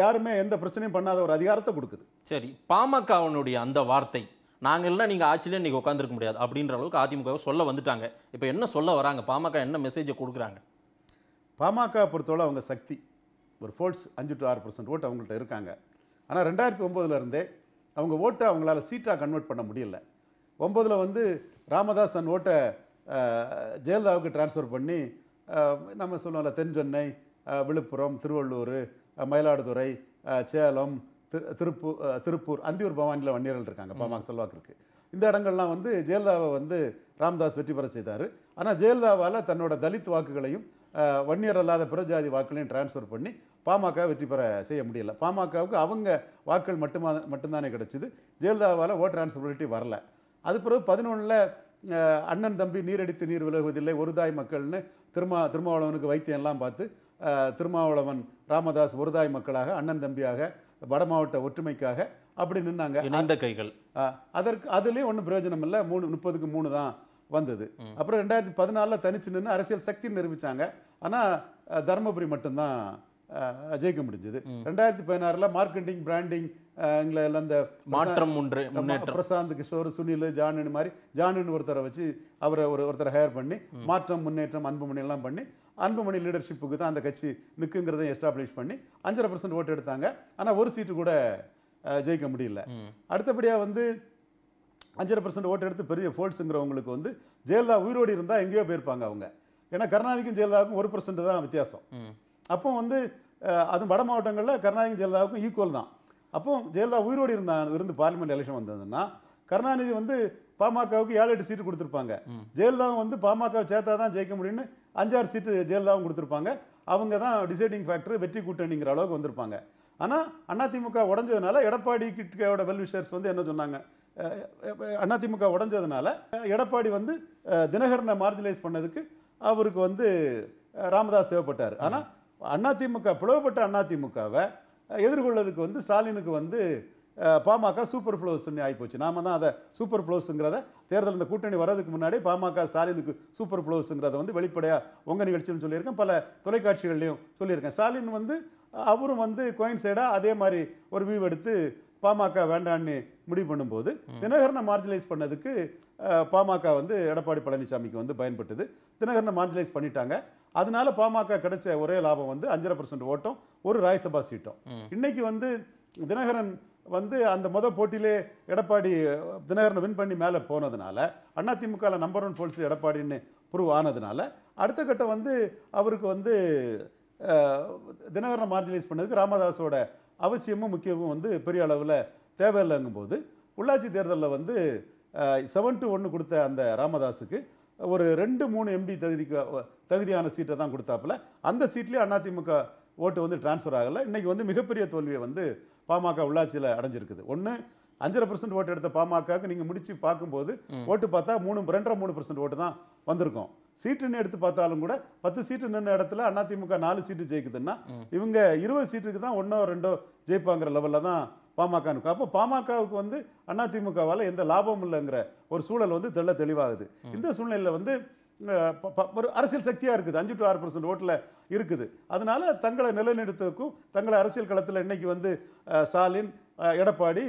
யாருமே எந்த பிரச்சனையும் பண்ணாத ஒரு அதிகாரத்தை கொடுக்குது சரி பாமகவனுடைய அந்த வார்த்தை நாங்கள் நீங்கள் ஆட்சியிலே நீங்கள் உட்காந்துருக்க முடியாது அப்படின்ற அளவுக்கு அதிமுக சொல்ல வந்துட்டாங்க இப்போ என்ன சொல்ல வராங்க பாமக என்ன மெசேஜை கொடுக்குறாங்க பாமக பொறுத்தவரை அவங்க சக்தி ஒரு ஃபோர்ஸ் அஞ்சு டு ஆறு பர்சன்ட் ஓட்டு அவங்கள்ட்ட இருக்காங்க ஆனால் ரெண்டாயிரத்தி ஒம்போதுலேருந்தே அவங்க ஓட்டை அவங்களால சீட்டாக கன்வெர்ட் பண்ண முடியல ஒம்பதில் வந்து ராமதாஸ் தன் ஓட்டை ஜெயலலிதாவுக்கு டிரான்ஸ்ஃபர் பண்ணி நம்ம சொல்லுவோம்ல தென்சென்னை விழுப்புரம் திருவள்ளூர் மயிலாடுதுறை சேலம் திரு திருப்பூர் திருப்பூர் அந்தியூர் பவானியில் வன்னியர்கள் இருக்காங்க பாமக செல்வாக்கு இருக்குது இந்த இடங்கள்லாம் வந்து ஜெயலலிதாவை வந்து ராம்தாஸ் வெற்றி பெற செய்தார் ஆனால் ஜெயலலிதாவால் தன்னோட தலித் வாக்குகளையும் வன்னியர் அல்லாத பிரஜாதி வாக்குகளையும் டிரான்ஸ்ஃபர் பண்ணி பாமக வெற்றி பெற செய்ய முடியல பாமகவுக்கு அவங்க வாக்கள் மட்டுமா மட்டும்தானே கிடச்சிது ஜெயலலிதாவால் ஓட் டிரான்ஸ்பிபிலிட்டி வரல அது பிறகு பதினொன்றில் அண்ணன் தம்பி நீரடித்து நீர் விலகுவதில்லை ஒரு தாய் மக்கள்னு திருமா திருமாவளவனுக்கு வைத்தியம்லாம் பார்த்து திருமாவளவன் ராமதாஸ் ஒரு தாய் மக்களாக அண்ணன் தம்பியாக வட மாவட்ட ஒற்றுமைக்காக அப்படி நின்னாங்க இணைந்த கைகள் அதற்கு அதுலேயும் ஒன்றும் பிரயோஜனம் இல்லை மூணு முப்பதுக்கு மூணு தான் வந்தது அப்புறம் ரெண்டாயிரத்தி பதினாலில் தனிச்சு நின்று அரசியல் சக்தி நிரூபித்தாங்க ஆனால் தருமபுரி மட்டும்தான் ஜெயிக்க முடிஞ்சது ரெண்டாயிரத்தி பதினாறில் மார்க்கெட்டிங் பிராண்டிங் அந்த மாற்றம் ஒன்று பிரசாந்த் கிஷோர் சுனில் ஜானுன்னு மாதிரி ஜானுன்னு ஒருத்தரை வச்சு அவரை ஒரு ஒருத்தரை ஹையர் பண்ணி மாற்றம் முன்னேற்றம் அன்புமணி எல்லாம் பண்ணி அன்புமணி லீடர்ஷிப்புக்கு தான் அந்த கட்சி நிற்குங்கிறதையும் எஸ்டாப்ளிஷ் பண்ணி அஞ்சரை பர்சன்ட் ஓட்டு எடுத்தாங்க ஆனால் ஒரு சீட்டு கூட ஜெயிக்க முடியல அடுத்தபடியாக வந்து அஞ்சரை பர்சன்ட் ஓட்டு எடுத்து பெரிய ஃபோல்ஸுங்கிறவங்களுக்கு வந்து ஜெயலலிதா உயிரோடு இருந்தால் எங்கேயோ போயிருப்பாங்க அவங்க ஏன்னா கருணாநிதிக்கும் ஜெயலலிதாவுக்கும் ஒரு பர்சன்ட் தான் வித்தியாசம் அப்போ வந்து அதுவும் வட மாவட்டங்களில் கருணாநிதி ஜெயலலிதாவுக்கும் ஈக்குவல் தான் அப்போ ஜெயலலிதா உயிரோடு இருந்தான் இருந்து பார்லிமெண்ட் எலெக்ஷன் வந்ததுன்னா கருணாநிதி வந்து பாமகவுக்கு ஏழு எட்டு சீட்டு கொடுத்துருப்பாங்க ஜெயலலிதாவும் வந்து பாமகவை சேர்த்தா தான் ஜெயிக்க முடியும்னு அஞ்சாறு சீட்டு ஜெயலலிதாவும் கொடுத்துருப்பாங்க அவங்க தான் டிசைடிங் ஃபேக்டர் வெற்றி கூட்டணிங்கிற அளவுக்கு வந்திருப்பாங்க ஆனால் அதிமுக உடஞ்சதுனால எடப்பாடி வெல் வெல்விஷர்ஸ் வந்து என்ன சொன்னாங்க அதிமுக உடஞ்சதுனால எடப்பாடி வந்து தினகரனை மார்ஜினைஸ் பண்ணதுக்கு அவருக்கு வந்து ராமதாஸ் தேவைப்பட்டார் ஆனால் அதிமுக பிளவுபட்ட அதிமுகவை எதிர்கொள்வதுக்கு வந்து ஸ்டாலினுக்கு வந்து பாமக சூப்பர் ஃப்ளோஸ்ன்னு ஆகிப்போச்சு நாம தான் அதை சூப்பர் ஃப்ளோஸுங்கிறத தேர்தல் இந்த கூட்டணி வர்றதுக்கு முன்னாடி பாமக ஸ்டாலினுக்கு சூப்பர் ஃப்ளோஸுங்கிறத வந்து வெளிப்படையாக உங்கள் நிகழ்ச்சின்னு சொல்லியிருக்கேன் பல தொலைக்காட்சிகள்லையும் சொல்லியிருக்கேன் ஸ்டாலின் வந்து அவரும் வந்து கோயின் சைடாக அதே மாதிரி ஒரு வியூ எடுத்து பாமக வேண்டான்னு முடிவு பண்ணும்போது தினகரனை மார்ஜினைஸ் பண்ணதுக்கு பாமக வந்து எடப்பாடி பழனிசாமிக்கு வந்து பயன்பட்டது தினகரனை மார்ஜினைஸ் பண்ணிட்டாங்க அதனால பாமக கிடைச்ச ஒரே லாபம் வந்து அஞ்சரை பர்சன்ட் ஓட்டம் ஒரு ராஜ்யசபா சீட்டும் இன்னைக்கு வந்து தினகரன் வந்து அந்த முத போட்டியிலே எடப்பாடி தினகரனை வின் பண்ணி மேலே போனதுனால அதிமுகவில் நம்பர் ஒன் போல்ஸ் எடப்பாடின்னு ப்ரூவ் ஆனதுனால அடுத்த கட்டம் வந்து அவருக்கு வந்து தினகரனை மார்ஜினைஸ் பண்ணதுக்கு ராமதாஸோட அவசியமும் முக்கியமும் வந்து பெரிய அளவில் தேவையில்லைங்கும் போது உள்ளாட்சி தேர்தலில் வந்து செவன் டு ஒன்று கொடுத்த அந்த ராமதாஸுக்கு ஒரு ரெண்டு மூணு எம்பி தகுதிக்கு தகுதியான சீட்டை தான் கொடுத்தாப்புல அந்த சீட்லேயே அதிமுக ஓட்டு வந்து டிரான்ஸ்ஃபர் ஆகலை இன்றைக்கி வந்து மிகப்பெரிய தோல்வியை வந்து பாமக உள்ளாட்சியில் அடைஞ்சிருக்குது ஒன்று அஞ்சரை பர்சன்ட் ஓட்டு எடுத்த பாமகவுக்கு நீங்கள் முடித்து பார்க்கும்போது ஓட்டு பார்த்தா மூணு ரெண்டரை மூணு பர்சன்ட் ஓட்டு தான் வந்திருக்கும் சீட்டுன்னு எடுத்து பார்த்தாலும் கூட பத்து சீட்டு நின்ற இடத்துல அதிமுக நாலு சீட்டு ஜெயிக்குதுன்னா இவங்க இருபது சீட்டுக்கு தான் ஒன்றோ ரெண்டோ ஜெயிப்பாங்கிற லெவலில் தான் பாமகனுக்கு அப்போ பாமகவுக்கு வந்து திமுகவால் எந்த லாபமும் இல்லைங்கிற ஒரு சூழல் வந்து தெள்ள தெளிவாகுது இந்த சூழ்நிலையில் வந்து ஒரு அரசியல் சக்தியாக இருக்குது அஞ்சு டு ஆறு பர்சன்ட் ஓட்டில் இருக்குது அதனால தங்களை நிலைநிறுத்தக்கும் தங்களை அரசியல் களத்தில் இன்னைக்கு வந்து ஸ்டாலின் எடப்பாடி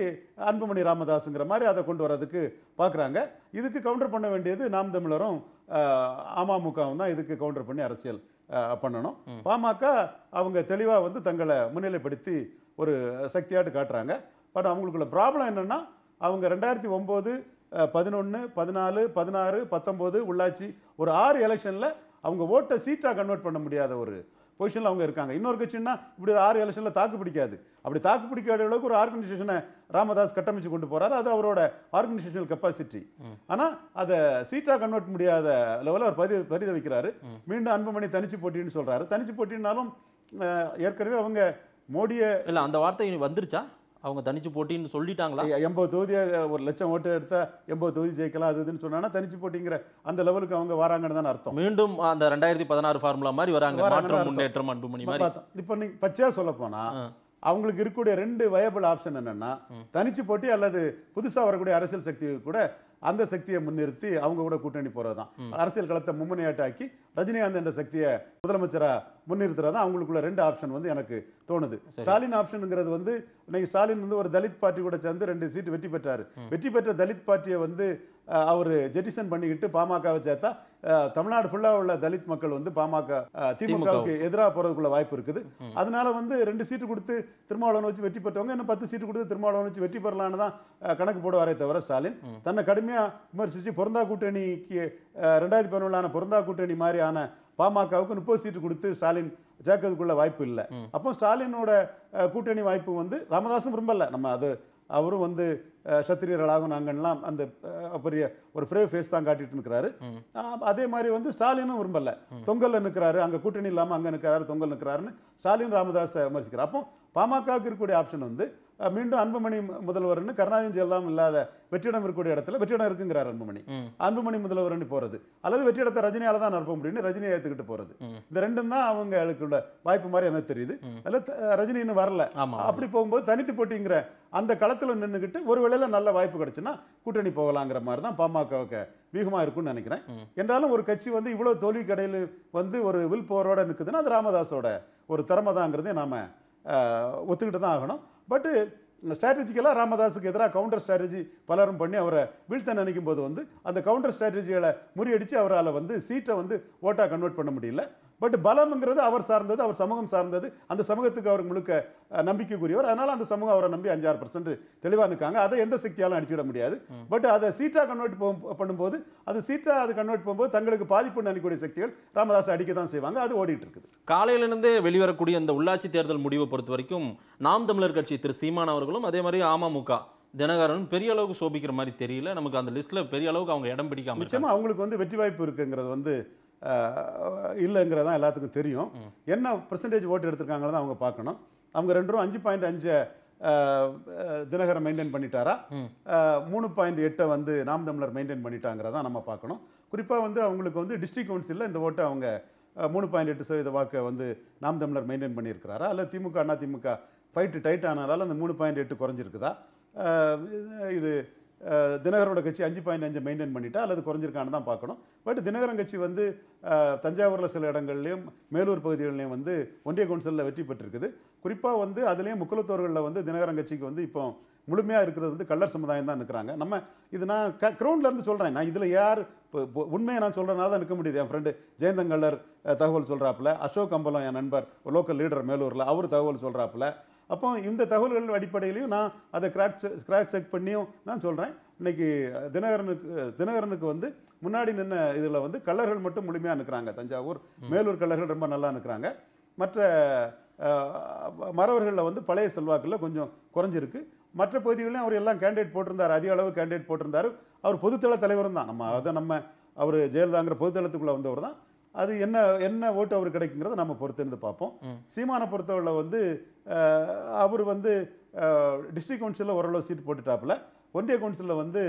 அன்புமணி ராமதாஸுங்கிற மாதிரி அதை கொண்டு வரதுக்கு பார்க்குறாங்க இதுக்கு கவுண்டர் பண்ண வேண்டியது நாம் தமிழரும் அமமுகவும் தான் இதுக்கு கவுண்டர் பண்ணி அரசியல் பண்ணணும் பாமக அவங்க தெளிவாக வந்து தங்களை முன்னிலைப்படுத்தி ஒரு சக்தியாட்டு காட்டுறாங்க பட் அவங்களுக்குள்ள ப்ராப்ளம் என்னென்னா அவங்க ரெண்டாயிரத்தி ஒம்பது பதினொன்று பதினாலு பதினாறு பத்தொம்போது உள்ளாட்சி ஒரு ஆறு எலெக்ஷனில் அவங்க ஓட்டை சீட்டாக கன்வெர்ட் பண்ண முடியாத ஒரு பொசிஷனில் அவங்க இருக்காங்க இன்னொரு கட்சின்னா இப்படி ஒரு ஆறு எலெக்ஷனில் தாக்கு பிடிக்காது அப்படி தாக்கு பிடிக்காத அளவுக்கு ஒரு ஆர்கனைசேஷனை ராமதாஸ் கட்டமைச்சு கொண்டு போகிறார் அது அவரோட ஆர்கனைசேஷனல் கெப்பாசிட்டி ஆனால் அதை சீட்டாக கன்வெர்ட் முடியாத லெவலில் அவர் பரி பரிதவிக்கிறாரு மீண்டும் அன்புமணி தனிச்சு போட்டின்னு சொல்கிறாரு தனிச்சு போட்டினாலும் ஏற்கனவே அவங்க மோடியை இல்லை அந்த வார்த்தை வந்துருச்சா அவங்க தனிச்சு போட்டின்னு சொல்லிட்டாங்களா எண்பது தொகுதியை ஒரு லட்சம் ஓட்டு எடுத்தால் எண்பது தொகுதி ஜெயிக்கலாம் அது இதுன்னு சொன்னா தனிச்சு போட்டிங்கிற அந்த லெவலுக்கு அவங்க வராங்கன்னு தான் அர்த்தம் மீண்டும் அந்த ரெண்டாயிரத்தி பதினாறு ஃபார்முலா மாதிரி வராங்க மாற்றம் முன்னேற்றம் மணி மாதிரி இப்போ நீங்கள் பச்சையாக சொல்ல போனால் அவங்களுக்கு இருக்கக்கூடிய ரெண்டு வயபிள் ஆப்ஷன் என்னன்னா தனிச்சு போட்டி அல்லது புதுசாக வரக்கூடிய அரசியல் சக்தி கூட அந்த சக்தியை முன்னிறுத்தி அவங்க கூட கூட்டணி போகிறது தான் அரசியல் களத்தை மும்முனையாட்டாக்கி ரஜினிகாந்த் என்ற சக்தியை முதலமைச்சராக முன்னிறுத்துறது தான் அவங்களுக்குள்ள ரெண்டு ஆப்ஷன் வந்து எனக்கு தோணுது ஸ்டாலின் ஆப்ஷனுங்கிறது வந்து இன்னைக்கு ஸ்டாலின் வந்து ஒரு தலித் பார்ட்டி கூட சேர்ந்து ரெண்டு சீட் வெற்றி பெற்றார் வெற்றி பெற்ற தலித் பார்ட்டியை வந்து அவர் ஜெட்டிசன் பண்ணிக்கிட்டு பாமகவை சேர்த்தா தமிழ்நாடு ஃபுல்லாக உள்ள தலித் மக்கள் வந்து பாமக திமுகவுக்கு எதிராக போகிறதுக்குள்ள வாய்ப்பு இருக்குது அதனால வந்து ரெண்டு சீட்டு கொடுத்து திருமாவளவன் வச்சு வெற்றி பெற்றவங்க இன்னும் பத்து சீட்டு கொடுத்து திருமாவளவன் வச்சு வெற்றி பெறலான்னு தான் கணக்கு போடுவாரே தவிர ஸ்டாலின் தன்னை கடுமையாக கடுமையாக விமர்சித்து பொருந்தா கூட்டணிக்கு ரெண்டாயிரத்தி பதினொன்றான பொருந்தா கூட்டணி மாதிரியான பாமகவுக்கு முப்பது சீட்டு கொடுத்து ஸ்டாலின் ஜாக்கிறதுக்குள்ள வாய்ப்பு இல்லை அப்போ ஸ்டாலினோட கூட்டணி வாய்ப்பு வந்து ராமதாஸும் விரும்பலை நம்ம அது அவரும் வந்து சத்திரியர்களாகவும் நாங்கள்லாம் அந்த பெரிய ஒரு ஃப்ரே ஃபேஸ் தான் காட்டிட்டு இருக்கிறாரு அதே மாதிரி வந்து ஸ்டாலினும் விரும்பல தொங்கலில் நிற்கிறாரு அங்கே கூட்டணி இல்லாமல் அங்கே நிற்கிறாரு தொங்கல் நிற்கிறாருன்னு ஸ்டாலின் ராமதாஸை விமர்சிக்கிறார் அப்போ பாமகவுக்கு இருக்கக்கூடிய ஆப்ஷன் வந்து மீண்டும் அன்புமணி முதல்வர்னு கருணாநிதி ஜெயலலாம் இல்லாத வெற்றிடம் இருக்கக்கூடிய இடத்துல வெற்றிடம் இருக்குங்கிறார் அன்புமணி அன்புமணி முதல்வர்னு போறது அல்லது வெற்றிடத்தை ரஜினியால தான் அனுப்ப முடியும்னு ரஜினியை ஏற்றுக்கிட்டு போறது இந்த ரெண்டும் தான் அவங்களுக்குள்ள வாய்ப்பு மாதிரி எனக்கு தெரியுது அதில் ரஜினி இன்னும் வரல அப்படி போகும்போது தனித்து போட்டிங்கிற அந்த களத்தில் நின்றுக்கிட்டு ஒரு வேளையில் நல்ல வாய்ப்பு கிடைச்சுன்னா கூட்டணி போகலாங்கிற மாதிரி தான் பாமகவுக்கு வீகமாக இருக்கும்னு நினைக்கிறேன் என்றாலும் ஒரு கட்சி வந்து இவ்வளோ தோல்வி கடையில் வந்து ஒரு வில் போரோட நிற்குதுன்னா அது ராமதாஸோட ஒரு திறமை தாங்கிறதே நாம் ஒத்துக்கிட்டு தான் ஆகணும் பட்டு ஸ்ட்ராட்டஜிக்கெல்லாம் ராமதாஸுக்கு எதிராக கவுண்டர் ஸ்ட்ராட்டஜி பலரும் பண்ணி அவரை வீழ்த்த நினைக்கும் போது வந்து அந்த கவுண்டர் ஸ்ட்ராட்டஜிகளை முறியடித்து அவரால் வந்து சீட்டை வந்து ஓட்டாக கன்வெர்ட் பண்ண முடியல பட் பலம்ங்கிறது அவர் சார்ந்தது அவர் சமூகம் சார்ந்தது அந்த சமூகத்துக்கு அவர் முழுக்க நம்பிக்கைக்குரியவர் அதனால் அந்த சமூகம் அவரை நம்பி அஞ்சாறு பர்சன்ட் தெளிவாக இருக்காங்க அதை எந்த சக்தியாலும் அடிச்சுவிட முடியாது பட் அதை சீட்டாக கன்வெர்ட் பண்ணும்போது அது சீட்டாக அது கன்வெர்ட் பண்ணும்போது தங்களுக்கு பாதிப்பு நினைக்கூடிய சக்திகள் ராமதாஸ் அடிக்க தான் செய்வாங்க அது ஓடிட்டு இருக்குது காலையிலிருந்தே வெளிவரக்கூடிய அந்த உள்ளாட்சி தேர்தல் முடிவை பொறுத்த வரைக்கும் நாம் தமிழர் கட்சி திரு சீமான் அவர்களும் அதே மாதிரி அமமுக தினகரன் பெரிய அளவுக்கு சோபிக்கிற மாதிரி தெரியல நமக்கு அந்த லிஸ்ட்டில் பெரிய அளவுக்கு அவங்க இடம் பிடிக்காம நிச்சயமாக அவங்களுக்கு வந்து வெற்றி வாய்ப்பு இருக்குங்கிறது வந்து இல்லைங்கிறதான் எல்லாத்துக்கும் தெரியும் என்ன பர்சன்டேஜ் ஓட்டு எடுத்திருக்காங்களோ அவங்க பார்க்கணும் அவங்க ரெண்டு ரூபா அஞ்சு பாயிண்ட் அஞ்சு தினகரன் மெயின்டைன் பண்ணிட்டாரா மூணு பாயிண்ட் எட்டை வந்து நாம் தமிழர் மெயின்டைன் பண்ணிட்டாங்கிறதான் நம்ம பார்க்கணும் குறிப்பாக வந்து அவங்களுக்கு வந்து டிஸ்ட்ரிக் கவுன்சிலில் இந்த ஓட்டை அவங்க மூணு பாயிண்ட் எட்டு சதவீத வாக்கை வந்து நாம் தமிழர் மெயின்டைன் பண்ணியிருக்கிறாரா அல்ல திமுக அண்ணா திமுக ஃபைட்டு டைட் ஆனாலும் அந்த மூணு பாயிண்ட் எட்டு குறைஞ்சிருக்குதா இது தினகரனோட கட்சி அஞ்சு பாயிண்ட் அஞ்சு மெயின்டைன் பண்ணிட்டா அல்லது குறைஞ்சிருக்கான்னு தான் பார்க்கணும் பட் தினகரன் கட்சி வந்து தஞ்சாவூரில் சில இடங்கள்லையும் மேலூர் பகுதிகளிலையும் வந்து ஒன்றிய கவுன்சிலில் வெற்றி பெற்றிருக்குது குறிப்பாக வந்து அதுலேயும் முக்குலத்தோர்களில் வந்து தினகரன் கட்சிக்கு வந்து இப்போ முழுமையாக இருக்கிறது வந்து கள்ளர் சமுதாயம் தான் இருக்கிறாங்க நம்ம இது நான் க க்ரௌண்ட்லேருந்து சொல்கிறேன் நான் இதில் யார் இப்போ உண்மையை நான் சொல்கிறனால தான் இருக்க முடியுது என் ஃப்ரெண்டு ஜெயந்தங்கல்லர் தகவல் சொல்கிறாப்புல அசோக் அம்பலம் என் நண்பர் லோக்கல் லீடர் மேலூரில் அவர் தகவல் சொல்கிறாப்புல அப்போ இந்த தகவல்கள் அடிப்படையிலையும் நான் அதை கிராக் கிராஸ் செக் பண்ணியும் நான் சொல்கிறேன் இன்னைக்கு தினகரனுக்கு தினகரனுக்கு வந்து முன்னாடி நின்ன இதில் வந்து கலர்கள் மட்டும் முழுமையாக நிற்கிறாங்க தஞ்சாவூர் மேலூர் கலர்கள் ரொம்ப நல்லா நிற்கிறாங்க மற்ற மறவர்களில் வந்து பழைய செல்வாக்கில் கொஞ்சம் குறைஞ்சிருக்கு மற்ற பகுதிகளையும் அவர் எல்லாம் கேண்டிடேட் போட்டிருந்தார் அதிக அளவு கேண்டிடேட் போட்டிருந்தார் அவர் பொதுத்தள தலைவரும் தான் நம்ம அதை நம்ம அவர் ஜெயலலிதாங்கிற பொதுத்தளத்துக்குள்ளே வந்தவர் தான் அது என்ன என்ன ஓட்டு அவர் கிடைக்குங்கிறத நம்ம பொறுத்திருந்து பார்ப்போம் சீமானை பொறுத்தவரை வந்து அவர் வந்து டிஸ்ட்ரிக்ட் கவுன்சிலில் ஓரளவு சீட் போட்டுட்டாப்புல ஒன்றிய கவுன்சிலில் வந்து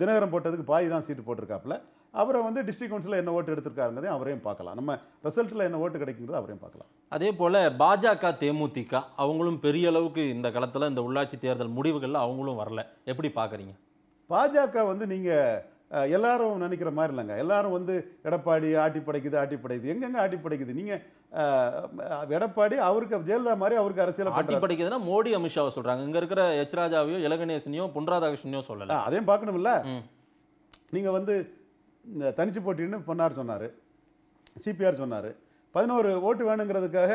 தினகரம் போட்டதுக்கு பாய் தான் சீட்டு போட்டிருக்காப்புல அவரை வந்து டிஸ்ட்ரிக்ட் கவுன்சிலில் என்ன ஓட்டு எடுத்திருக்காருங்கிறதையும் அவரையும் பார்க்கலாம் நம்ம ரிசல்ட்டில் என்ன ஓட்டு கிடைக்குங்கிறது அவரையும் பார்க்கலாம் அதே போல் பாஜக தேமுதிக அவங்களும் பெரிய அளவுக்கு இந்த காலத்தில் இந்த உள்ளாட்சி தேர்தல் முடிவுகளில் அவங்களும் வரல எப்படி பார்க்குறீங்க பாஜக வந்து நீங்கள் எல்லாரும் நினைக்கிற மாதிரி இல்லைங்க எல்லாரும் வந்து எடப்பாடி ஆட்டி படைக்குது ஆட்டி படைக்குது எங்கெங்க ஆட்டி படைக்குது நீங்கள் எடப்பாடி அவருக்கு ஜெயலலிதா மாதிரி அவருக்கு அரசியல் ஆட்டி படைக்குதுன்னா மோடி அமித்ஷாவை சொல்கிறாங்க இங்கே இருக்கிற ராஜாவையோ இலகணேசனையோ பொன்ராதாகிருஷ்ணனையோ சொல்லலாம் அதையும் பார்க்கணும்ல நீங்கள் வந்து இந்த தனிச்சு போட்டின்னு பொன்னார் சொன்னார் சிபிஆர் சொன்னார் பதினோரு ஓட்டு வேணுங்கிறதுக்காக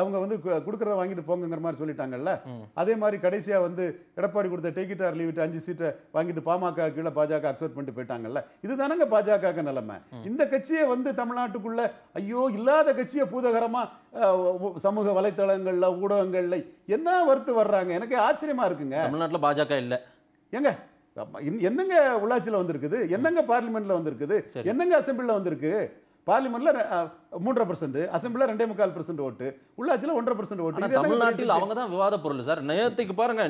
அவங்க வந்து கொடுக்குறத வாங்கிட்டு போங்கிற மாதிரி சொல்லிட்டாங்கல்ல அதே மாதிரி கடைசியாக வந்து எடப்பாடி கொடுத்த டிக்கெட்டார் லீவிட்டு அஞ்சு சீட்டை வாங்கிட்டு பாமக கீழே பாஜக அக்செப்ட் பண்ணிட்டு போயிட்டாங்கல்ல இதுதானங்க பாஜக நிலைமை இந்த கட்சியை வந்து தமிழ்நாட்டுக்குள்ள ஐயோ இல்லாத கட்சியை பூதகரமாக சமூக வலைத்தளங்களில் ஊடகங்களில் என்ன வறுத்து வர்றாங்க எனக்கு ஆச்சரியமா இருக்குங்க தமிழ்நாட்டில் பாஜக இல்லை எங்க என்னங்க உள்ளாட்சியில் வந்திருக்குது என்னங்க பார்லிமெண்ட்ல வந்திருக்குது என்னங்க அசம்பிளியில் வந்திருக்கு பார்லிமெண்ட்டில் மூன்றரை பர்சன்ட் அசம்பிளில் ரெண்டே முக்கால் பர்சன்ட் ஓட்டு உள்ளாட்சியில் ஒன்றரை பர்சன்ட் ஓட்டு தமிழ்நாட்டில் அவங்க தான் விவாத பொருள் சார் நேற்றுக்கு பாருங்க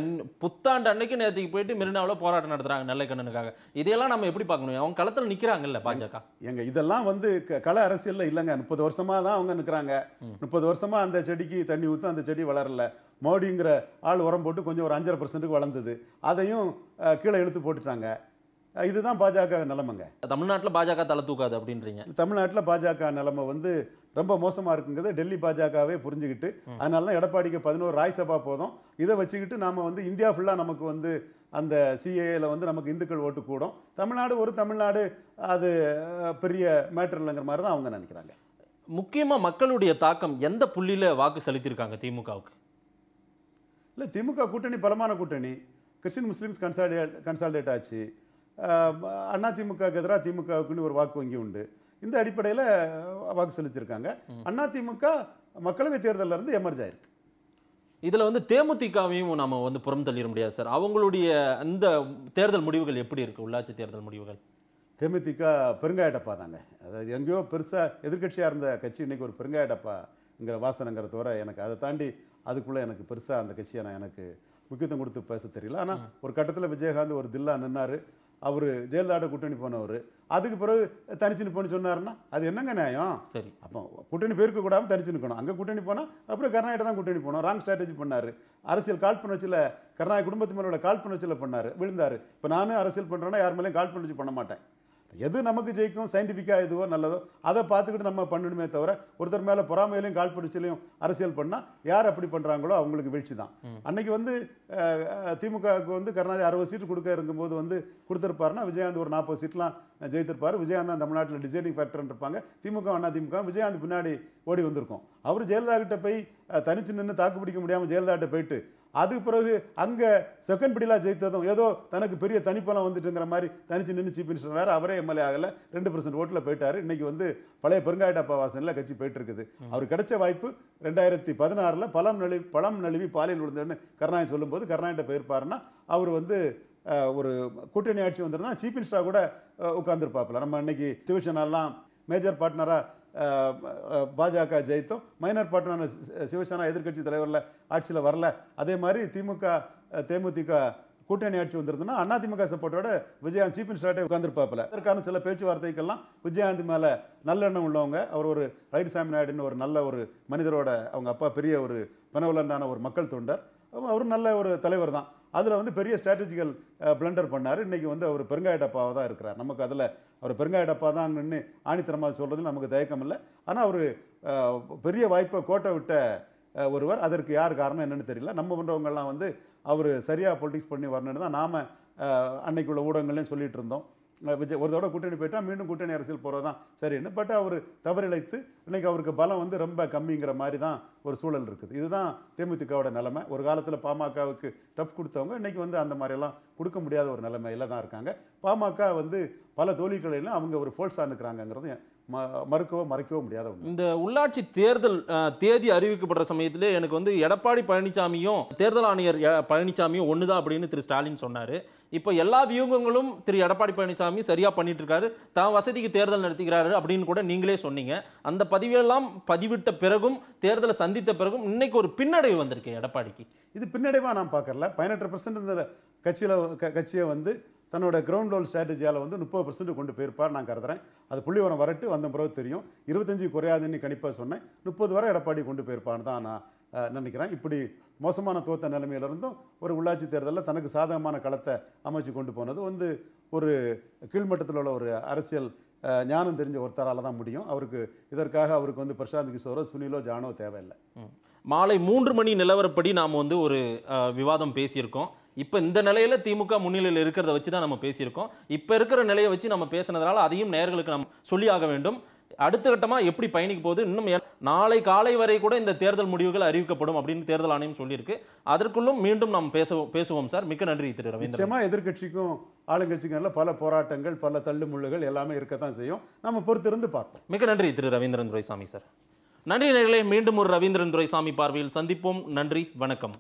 புத்தாண்டு அன்னைக்கு நேற்றுக்கு போயிட்டு மெரினாவில் போராட்டம் நடத்துறாங்க நெல்லைக்கண்ணனுக்காக இதையெல்லாம் நம்ம எப்படி பார்க்கணும் அவங்க களத்தில் நிற்கிறாங்கல்ல பாஜக எங்க இதெல்லாம் வந்து கள அரசியலில் இல்லைங்க முப்பது வருஷமாக தான் அவங்க நிற்கிறாங்க முப்பது வருஷமாக அந்த செடிக்கு தண்ணி ஊற்ற அந்த செடி வளரல மோடிங்கிற ஆள் உரம் போட்டு கொஞ்சம் ஒரு அஞ்சரை பர்சன்ட்டுக்கு வளர்ந்தது அதையும் கீழே இழுத்து போட்டுட்டாங்க இதுதான் பாஜக நிலமைங்க தமிழ்நாட்டில் பாஜக தலை தூக்காது அப்படின்றீங்க தமிழ்நாட்டில் பாஜக நிலமை வந்து ரொம்ப மோசமாக இருக்குங்கிறத டெல்லி பாஜகவே புரிஞ்சுக்கிட்டு அதனால தான் எடப்பாடிக்கு பதினோரு ராய்சபா போதும் இதை வச்சுக்கிட்டு நாம் வந்து இந்தியா ஃபுல்லாக நமக்கு வந்து அந்த சிஏஏல வந்து நமக்கு இந்துக்கள் ஓட்டு கூடும் தமிழ்நாடு ஒரு தமிழ்நாடு அது பெரிய மேட்டர் இல்லைங்கிற மாதிரி தான் அவங்க நினைக்கிறாங்க முக்கியமாக மக்களுடைய தாக்கம் எந்த புள்ளியில் வாக்கு செலுத்தியிருக்காங்க திமுகவுக்கு இல்லை திமுக கூட்டணி பலமான கூட்டணி கிறிஸ்டின் முஸ்லீம்ஸ் கன்சால்டேட் கன்சால்டேட் ஆச்சு அதிமுகவுக்கு எதிராக திமுகவுக்குன்னு ஒரு வாக்கு வங்கி உண்டு இந்த அடிப்படையில் வாக்கு செலுத்தியிருக்காங்க அதிமுக மக்களவை தேர்தலில் இருந்து எமர்ஜ் ஆயிருக்கு இதில் வந்து தேமுதிகவையும் நம்ம வந்து புறம் தள்ளிட முடியாது சார் அவங்களுடைய அந்த தேர்தல் முடிவுகள் எப்படி இருக்குது உள்ளாட்சி தேர்தல் முடிவுகள் தேமுதிக பெருங்காயடப்பா தாங்க அதாவது எங்கேயோ பெருசாக எதிர்கட்சியாக இருந்த கட்சி இன்றைக்கி ஒரு பெருங்காயடப்பாங்கிற வாசனைங்கிற தவிர எனக்கு அதை தாண்டி அதுக்குள்ளே எனக்கு பெருசாக அந்த கட்சியை நான் எனக்கு முக்கியத்துவம் கொடுத்து பேச தெரியல ஆனால் ஒரு கட்டத்தில் விஜயகாந்த் ஒரு தில்லா நின்னார் அவர் ஜெயலலிதாட்ட கூட்டணி போனவர் அதுக்கு பிறகு தனிச்சு போன சொன்னார்னா அது என்னங்க நியாயம் சரி அப்போ கூட்டணி பேருக்கு கூடாமல் தனிச்சு நிற்கணும் அங்கே கூட்டணி போனால் அப்புறம் கருணாகிட்ட தான் கூட்டணி போனோம் ராங் ஸ்ட்ராட்டஜி பண்ணார் அரசியல் காழ்ப்புணர்ச்சியில் கருணாக குடும்பத்து மேலோட காழ்ப்புணர்ச்சியில் பண்ணார் விழுந்தார் இப்போ நானும் அரசியல் பண்ணுறேன்னா யார் மேலேயும் காழ்ப்புணர்ச்சி பண்ண மாட்டேன் எது நமக்கு ஜெயிக்கும் சயின்டிஃபிக்காக எதுவோ நல்லதோ அதை பார்த்துக்கிட்டு நம்ம பண்ணணுமே தவிர ஒருத்தர் மேலே பொறாமையிலையும் காழ்ப்புணர்ச்சியிலையும் அரசியல் பண்ணால் யார் அப்படி பண்ணுறாங்களோ அவங்களுக்கு வீழ்ச்சி தான் அன்னைக்கு வந்து திமுகவுக்கு வந்து கருணாதி அறுபது சீட்டு கொடுக்க இருக்கும்போது வந்து கொடுத்துருப்பாருன்னா விஜயகாந்த் ஒரு நாற்பது சீட்லாம் ஜெயித்திருப்பார் விஜயகாந்த் தான் தமிழ்நாட்டில் டிசைனிங் ஃபேக்டர்னு இருப்பாங்க திமுக அண்ணா திமுக விஜயகாந்த் பின்னாடி ஓடி வந்திருக்கோம் அவர் ஜெயலலிதா கிட்ட போய் தனிச்சு நின்று தாக்கு பிடிக்க முடியாமல் ஜெயலலிதா கிட்ட போயிட்டு அதுக்கு பிறகு அங்கே செகண்ட் பிடிலாக ஜெயித்ததும் ஏதோ தனக்கு பெரிய தனிப்பலம் வந்துட்டுங்கிற மாதிரி தனிச்சு நின்று சீஃப் மினிஸ்டர் அவரே எம்எல்ஏ ஆகலை ரெண்டு பர்சன்ட் ஓட்டில் போயிட்டார் இன்றைக்கி வந்து பழைய பெருங்காயிட்டப்பா வாசனில் கட்சி போயிட்டு இருக்குது அவர் கிடைச்ச வாய்ப்பு ரெண்டாயிரத்தி பதினாறில் பழம் நழுவி பழம் நழுவி பாலியல் விழுந்தேன்னு கருணாநிதி சொல்லும்போது கருணாநிதி போயிருப்பாருன்னா அவர் வந்து ஒரு கூட்டணி ஆட்சி வந்திருந்தா சீஃப் மினிஸ்டராக கூட உட்காந்துருப்பாப்பில் நம்ம இன்னைக்கு சிவசேனாலாம் மேஜர் பார்ட்னராக பாஜக ஜெயித்தோம் மைனர் பாட்டான சிவசேனா எதிர்கட்சி தலைவரில் ஆட்சியில் வரல அதே மாதிரி திமுக தேமுதிக கூட்டணி ஆட்சி வந்திருந்ததுன்னா அதிமுக சப்போர்ட்டோட விஜயகாந்த் சீஃப் மினிஸ்டர்ட்டே உட்காந்துருப்பாப்பில் அதற்கான சில பேச்சுவார்த்தைக்கெல்லாம் விஜயகாந்த் மேலே நல்லெண்ணம் உள்ளவங்க அவர் ஒரு ரயில்சாமி நாயுடுன்னு ஒரு நல்ல ஒரு மனிதரோட அவங்க அப்பா பெரிய ஒரு பனவுலண்டான ஒரு மக்கள் தொண்டர் அவரும் நல்ல ஒரு தலைவர் தான் அதில் வந்து பெரிய ஸ்ட்ராட்டஜிக்கல் பிளண்டர் பண்ணார் இன்றைக்கி வந்து அவர் பெருங்காய டப்பாவாக தான் இருக்கிறார் நமக்கு அதில் அவர் பெருங்காய டப்பா தான் நின்று ஆணித்தரமாக சொல்கிறது நமக்கு தயக்கம் இல்லை ஆனால் அவர் பெரிய வாய்ப்பை கோட்டை விட்ட ஒருவர் அதற்கு யார் காரணம் என்னென்னு தெரியல நம்ம பண்ணுறவங்கெல்லாம் வந்து அவர் சரியாக பொலிட்டிக்ஸ் பண்ணி வரணுன்னு தான் நாம் அன்னைக்குள்ள ஊடகங்கள்லேயும் சொல்லிகிட்டு இருந்தோம் விஜய் ஒரு தடவை கூட்டணி போயிட்டா மீண்டும் கூட்டணி அரசியல் போகிறது தான் சரின்னு பட் அவர் தவறிழைத்து இன்றைக்கி அவருக்கு பலம் வந்து ரொம்ப கம்மிங்கிற மாதிரி தான் ஒரு சூழல் இருக்குது இதுதான் தேமுதிகவோட நிலைமை ஒரு காலத்தில் பாமகவுக்கு டஃப் கொடுத்தவங்க இன்றைக்கி வந்து அந்த மாதிரியெல்லாம் கொடுக்க முடியாத ஒரு நிலைமையில் தான் இருக்காங்க பாமக வந்து பல தோழிகளிலும் அவங்க ஒரு ஃபோர்ஸாக இருக்கிறாங்கங்கிறது மறுக்கவோ மறைக்கவோ முடியாத இந்த உள்ளாட்சி தேர்தல் தேதி அறிவிக்கப்படுற சமயத்தில் எனக்கு வந்து எடப்பாடி பழனிசாமியும் தேர்தல் ஆணையர் பழனிசாமியும் ஒன்று தான் அப்படின்னு திரு ஸ்டாலின் சொன்னார் இப்போ எல்லா வியூகங்களும் திரு எடப்பாடி பழனிசாமி சரியாக பண்ணிட்டு இருக்காரு தான் வசதிக்கு தேர்தல் நடத்துகிறாரு அப்படின்னு கூட நீங்களே சொன்னீங்க அந்த பதிவெல்லாம் பதிவிட்ட பிறகும் தேர்தலை சந்தித்த பிறகும் இன்னைக்கு ஒரு பின்னடைவு வந்திருக்கு எடப்பாடிக்கு இது பின்னடைவாக நான் பார்க்கல பதினெட்டு பர்சன்ட் இந்த கட்சியில் கட்சியை வந்து தன்னோட கிரவுண்ட் லோன் ஸ்ட்ராட்டஜியால் வந்து முப்பது பர்சன்ட் கொண்டு போயிருப்பார் நான் கருதுறேன் அது புள்ளிவரம் வரட்டு வந்த பிறகு தெரியும் இருபத்தஞ்சு குறையாதுன்னு கணிப்பாக சொன்னேன் முப்பது வரை எடப்பாடி கொண்டு போயிருப்பான்னு தான் நான் நினைக்கிறேன் இப்படி மோசமான தோத்த நிலைமையிலிருந்தும் ஒரு உள்ளாட்சி தேர்தலில் தனக்கு சாதகமான களத்தை அமைச்சு கொண்டு போனது வந்து ஒரு கீழ்மட்டத்தில் உள்ள ஒரு அரசியல் ஞானம் தெரிஞ்ச ஒருத்தரால் தான் முடியும் அவருக்கு இதற்காக அவருக்கு வந்து பிரசாந்த் கிஷோரோ சுனிலோ ஜானோ தேவையில்லை மாலை மூன்று மணி நிலவரப்படி நாம் வந்து ஒரு விவாதம் பேசியிருக்கோம் இப்போ இந்த நிலையில் திமுக முன்னிலையில் இருக்கிறத வச்சு தான் நம்ம பேசியிருக்கோம் இப்போ இருக்கிற நிலையை வச்சு நம்ம பேசினதுனால அதையும் நேர்களுக்கு நம்ம சொல்லியாக வேண்டும் அடுத்த கட்டமாக எப்படி பயணிக்க போகுது இன்னும் நாளை காலை வரை கூட இந்த தேர்தல் முடிவுகள் அறிவிக்கப்படும் அப்படின்னு தேர்தல் ஆணையம் சொல்லியிருக்கு அதற்குள்ளும் மீண்டும் நாம் பேச பேசுவோம் சார் மிக்க நன்றி திரு ரவீந்திரன் நிச்சயமாக எதிர்கட்சிக்கும் ஆளுங்கட்சிகளில் பல போராட்டங்கள் பல தள்ளுமுள்ளுகள் எல்லாமே இருக்க தான் செய்யும் நம்ம பொறுத்திருந்து பார்ப்போம் மிக்க நன்றி திரு ரவீந்திரன் துரைசாமி சார் நன்றி நேர்களை மீண்டும் ஒரு ரவீந்திரன் துரைசாமி பார்வையில் சந்திப்போம் நன்றி வணக்கம்